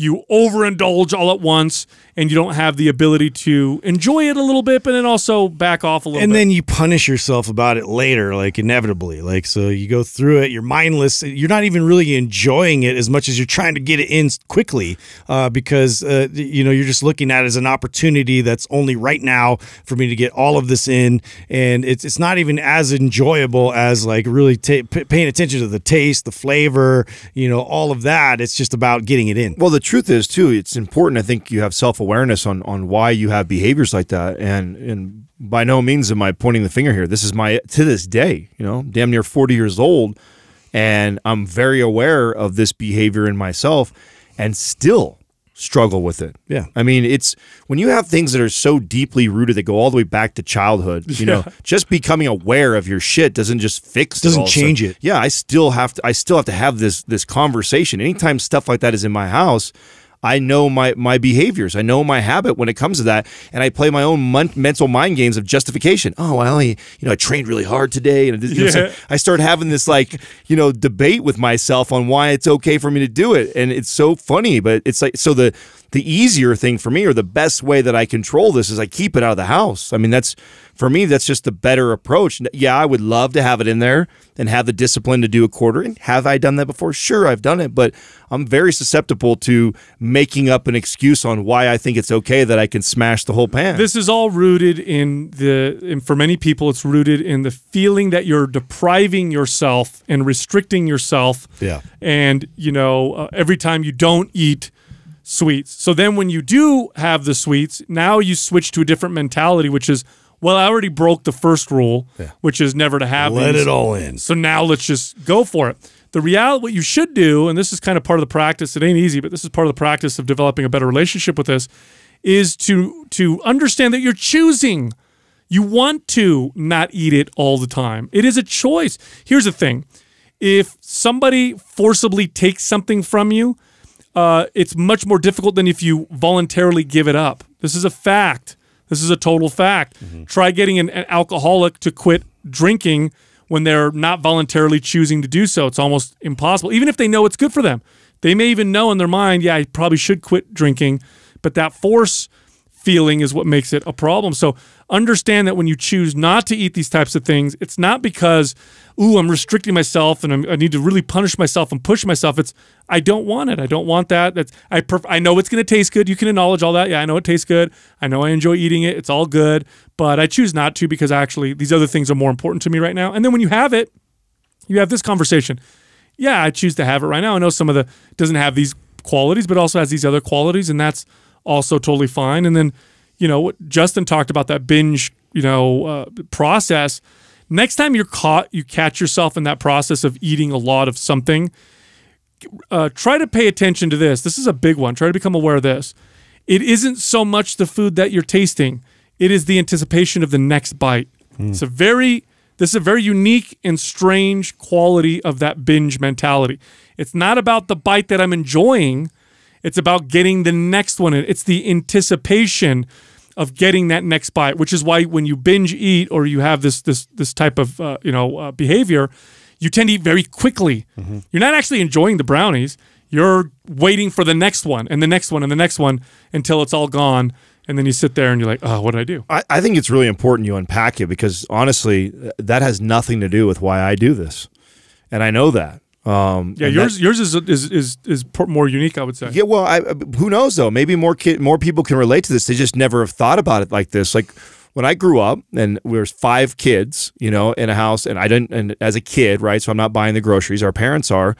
you overindulge all at once and you don't have the ability to enjoy it a little bit, but then also back off a little and bit. then you punish yourself about it later, like inevitably. Like, so you go through it, you're mindless. You're not even really enjoying it as much as you're trying to get it in quickly uh, because, uh, you know, you're just looking at it as an opportunity that's only right now for me to get all of this in. And it's, it's not even as enjoyable as like really paying attention to the taste, the flavor, you know, all of that. It's just about getting it in. Well, the truth is, too, it's important. I think you have self awareness awareness on on why you have behaviors like that. And and by no means am I pointing the finger here. This is my to this day, you know, damn near 40 years old, and I'm very aware of this behavior in myself and still struggle with it. Yeah. I mean, it's when you have things that are so deeply rooted that go all the way back to childhood, you yeah. know, just becoming aware of your shit doesn't just fix doesn't it. Doesn't change it. Yeah, I still have to I still have to have this this conversation. Anytime stuff like that is in my house, I know my my behaviors. I know my habit when it comes to that, and I play my own mon- mental mind games of justification. Oh, I only, you know, I trained really hard today, and you know, yeah. so I start having this like, you know, debate with myself on why it's okay for me to do it, and it's so funny. But it's like so the the easier thing for me or the best way that I control this is I keep it out of the house. I mean, that's for me, that's just the better approach. Yeah, I would love to have it in there and have the discipline to do a quarter. And have I done that before? Sure, I've done it, but I'm very susceptible to making up an excuse on why I think it's okay that I can smash the whole pan. This is all rooted in the, and for many people, it's rooted in the feeling that you're depriving yourself and restricting yourself. Yeah. And, you know, uh, every time you don't eat, Sweets. So then when you do have the sweets, now you switch to a different mentality, which is, well, I already broke the first rule, yeah. which is never to have. Let these. it all in. So now let's just go for it. The reality, what you should do, and this is kind of part of the practice. It ain't easy, but this is part of the practice of developing a better relationship with this, is to to understand that you're choosing. You want to not eat it all the time. It is a choice. Here's the thing: if somebody forcibly takes something from you, uh, it's much more difficult than if you voluntarily give it up. This is a fact. This is a total fact. Mm -hmm. Try getting an, an alcoholic to quit drinking when they're not voluntarily choosing to do so. It's almost impossible, even if they know it's good for them. They may even know in their mind, yeah, I probably should quit drinking, but that force feeling is what makes it a problem. So understand that when you choose not to eat these types of things, it's not because, ooh, I'm restricting myself and I'm, i need to really punish myself and push myself. It's I don't want it. I don't want that. That's I. I know it's going to taste good. You can acknowledge all that. Yeah, I know it tastes good. I know I enjoy eating it. It's all good. But I choose not to because actually these other things are more important to me right now. And then when you have it, you have this conversation. Yeah, I choose to have it right now. I know some of the doesn't have these qualities, but also has these other qualities, and that's also totally fine. And then, you know, Justin talked about that binge, you know, uh, process. Next time you're caught, you catch yourself in that process of eating a lot of something. Uh, try to pay attention to this. This is a big one. Try to become aware of this. It isn't so much the food that you're tasting; it is the anticipation of the next bite. Mm. It's a very this is a very unique and strange quality of that binge mentality. It's not about the bite that I'm enjoying, it's about getting the next one. It's the anticipation of getting that next bite, which is why when you binge eat or you have this this this type of uh, you know uh, behavior, you tend to eat very quickly. Mm -hmm. You're not actually enjoying the brownies. You're waiting for the next one and the next one and the next one until it's all gone. And then you sit there and you're like, oh, what did I do? I, I think it's really important you unpack it because honestly, that has nothing to do with why I do this. And I know that. Um, yeah, yours that, yours is, is is is more unique, I would say. Yeah, well, I, uh, who knows though? Maybe more kid, more people can relate to this. They just never have thought about it like this. Like when I grew up, and we were five kids, you know, in a house, and I didn't, and as a kid, right? So I'm not buying the groceries. Our parents are,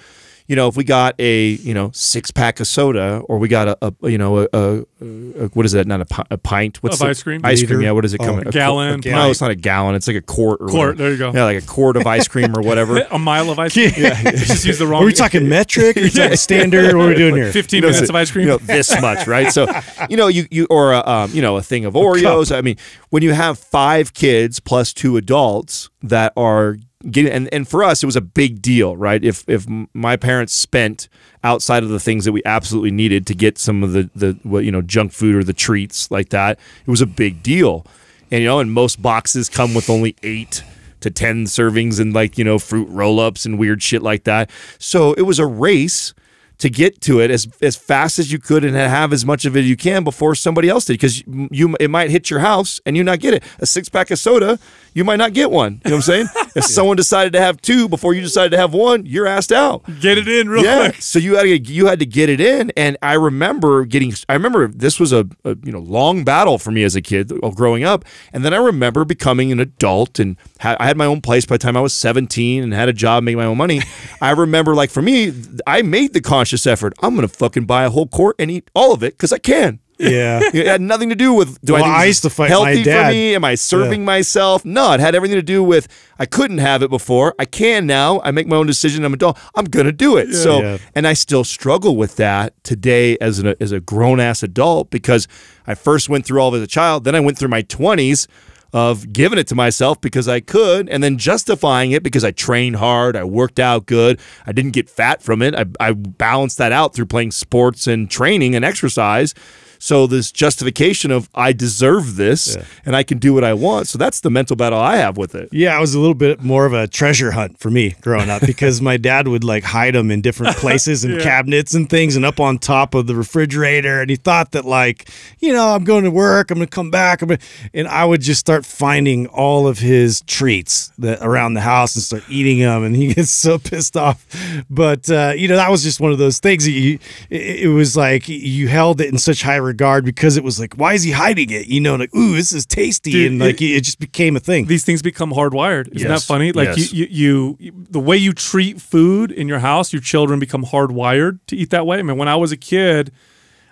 you know, if we got a you know six pack of soda, or we got a, a you know a, a, a, what is that? Not a, a pint. What's of the, ice cream? Ice cream. Yeah. What is it oh, Coming Oh, A gallon. no, it's not a gallon. It's like a quart. Or quart. Whatever. There you go. Yeah, like a quart of ice cream or whatever. a mile of ice cream. Yeah. just use the wrong. Are we talking metric? Are we talking standard? What are we doing like here? Fifteen you know, minutes it, of ice cream. You know, this much, right? So you know you you or a uh, um, you know a thing of Oreos. I mean, when you have five kids plus two adults that are getting and, and for us it was a big deal right if if my parents spent outside of the things that we absolutely needed to get some of the the what you know junk food or the treats like that it was a big deal and you know and most boxes come with only eight to 10 servings and like you know fruit roll-ups and weird shit like that so it was a race to get to it as as fast as you could and have as much of it as you can before somebody else did because you, it might hit your house and you not get it a six pack of soda you might not get one you know what I'm saying if yeah. someone decided to have two before you decided to have one you're asked out get it in real yeah. quick so you had to, you had to get it in and I remember getting I remember this was a, a you know long battle for me as a kid uh, growing up and then I remember becoming an adult and ha I had my own place by the time I was 17 and had a job making my own money I remember like for me I made the conscious effort. I'm going to fucking buy a whole quart and eat all of it because I can. Yeah. it had nothing to do with do well, I, I used to fight healthy my dad. for me? Am I serving yeah. myself? No, it had everything to do with I couldn't have it before. I can now. I make my own decision. I'm a adult. I'm gonna do it. Yeah. So yeah. and I still struggle with that today as an as a grown ass adult because I first went through all of as a child, then I went through my twenties of giving it to myself because I could and then justifying it because I trained hard, I worked out good, I didn't get fat from it. I, I balanced that out through playing sports and training and exercise. So this justification of I deserve this yeah. and I can do what I want. So that's the mental battle I have with it. Yeah, it was a little bit more of a treasure hunt for me growing up because my dad would like hide them in different places and yeah. cabinets and things and up on top of the refrigerator. And he thought that like, you know, I'm going to work, I'm going to come back. and I would just start finding all of his treats that around the house and start eating them. And he gets so pissed off. But, uh, you know, that was just one of those things. You, it, it was like you held it in such high regard because it was like, why is he hiding it? You know, like, ooh, this is tasty, Dude, and like it, it, just became a thing. These things become hardwired. Isn't yes. that funny? Like yes. you, you, you, the way you treat food in your house, your children become hardwired to eat that way. I mean, when I was a kid,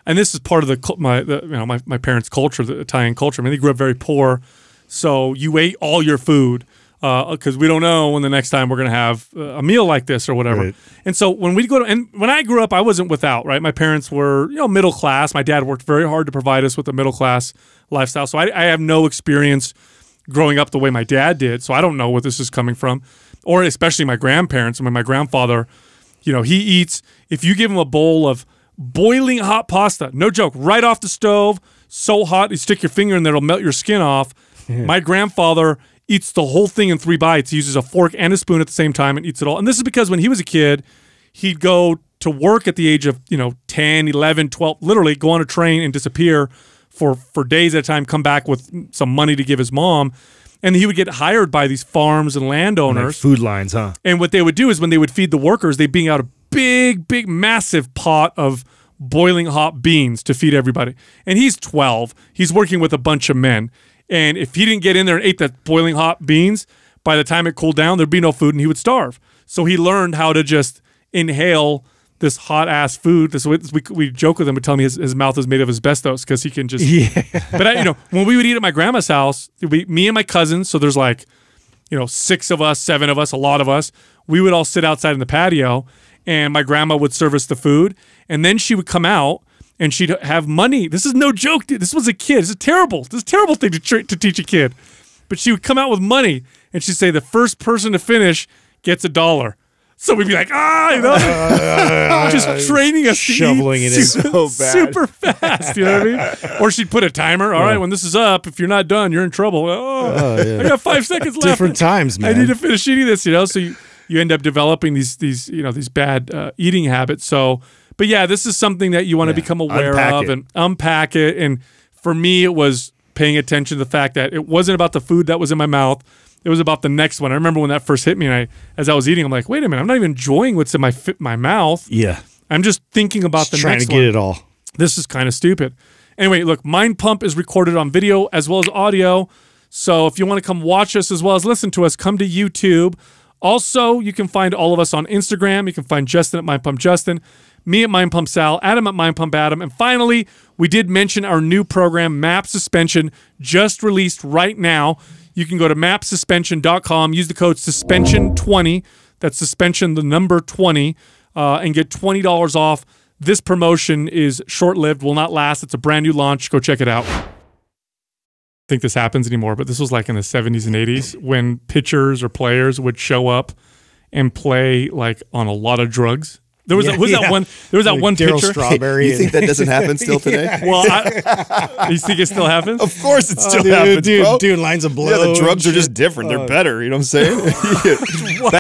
and this is part of the my the, you know my my parents' culture, the Italian culture. I mean, they grew up very poor, so you ate all your food because uh, we don't know when the next time we're going to have uh, a meal like this or whatever. Right. And so when we go to, and when I grew up, I wasn't without, right? My parents were, you know, middle class. My dad worked very hard to provide us with a middle class lifestyle. So I, I have no experience growing up the way my dad did. So I don't know what this is coming from, or especially my grandparents. I mean, my grandfather, you know, he eats, if you give him a bowl of boiling hot pasta, no joke, right off the stove, so hot, you stick your finger in there, it'll melt your skin off. my grandfather eats the whole thing in three bites. He uses a fork and a spoon at the same time and eats it all. And this is because when he was a kid, he'd go to work at the age of, you know, 10, 11, 12, literally go on a train and disappear for, for days at a time, come back with some money to give his mom. And he would get hired by these farms and landowners. Like food lines, huh? And what they would do is when they would feed the workers, they'd bring out a big, big, massive pot of boiling hot beans to feed everybody. And he's 12. He's working with a bunch of men and if he didn't get in there and ate that boiling hot beans, by the time it cooled down, there'd be no food and he would starve. So he learned how to just inhale this hot ass food. This we, we joke with him, but tell me his, his mouth is made of asbestos because he can just. Yeah. but I, you know, when we would eat at my grandma's house, we, me and my cousins. So there's like, you know, six of us, seven of us, a lot of us. We would all sit outside in the patio, and my grandma would service the food, and then she would come out and she'd have money. This is no joke, dude. This was a kid. This is terrible. This is terrible thing to, to teach a kid. But she would come out with money and she'd say, the first person to finish gets a dollar. So we'd be like, ah, you know, just training us, shoveling it super, so bad, super fast. You know what I mean? Or she'd put a timer. All yeah. right, when this is up, if you're not done, you're in trouble. Oh, oh yeah. I got five seconds left. Different times, man. I need to finish eating this. You know, so you, you end up developing these these you know these bad uh, eating habits. So but yeah, this is something that you want to yeah. become aware unpack of it. and unpack it. And for me, it was paying attention to the fact that it wasn't about the food that was in my mouth. It was about the next one. I remember when that first hit me, and I, as I was eating, I'm like, wait a minute, I'm not even enjoying what's in my my mouth. Yeah, I'm just thinking about just the trying next to get one. it all. This is kind of stupid. Anyway, look, Mind Pump is recorded on video as well as audio. So if you want to come watch us as well as listen to us, come to YouTube. Also, you can find all of us on Instagram. You can find Justin at Mind Pump Justin me at Mind Pump Sal, Adam at Mind Pump Adam. And finally, we did mention our new program, Map Suspension, just released right now. You can go to mapsuspension.com, use the code suspension20, that's suspension the number 20, uh, and get $20 off. This promotion is short lived, will not last. It's a brand new launch. Go check it out. I think this happens anymore, but this was like in the 70s and 80s when pitchers or players would show up and play like on a lot of drugs there was yeah, a, was yeah. that one. There was that one Darryl picture. Strawberry. You think that doesn't happen still today? Well, I, you think it still happens? Of course, it oh, still oh, dude, happens, dude, bro. Dude, lines of blood. Yeah, the drugs are just different. Uh, They're oh. better. You know what I'm saying?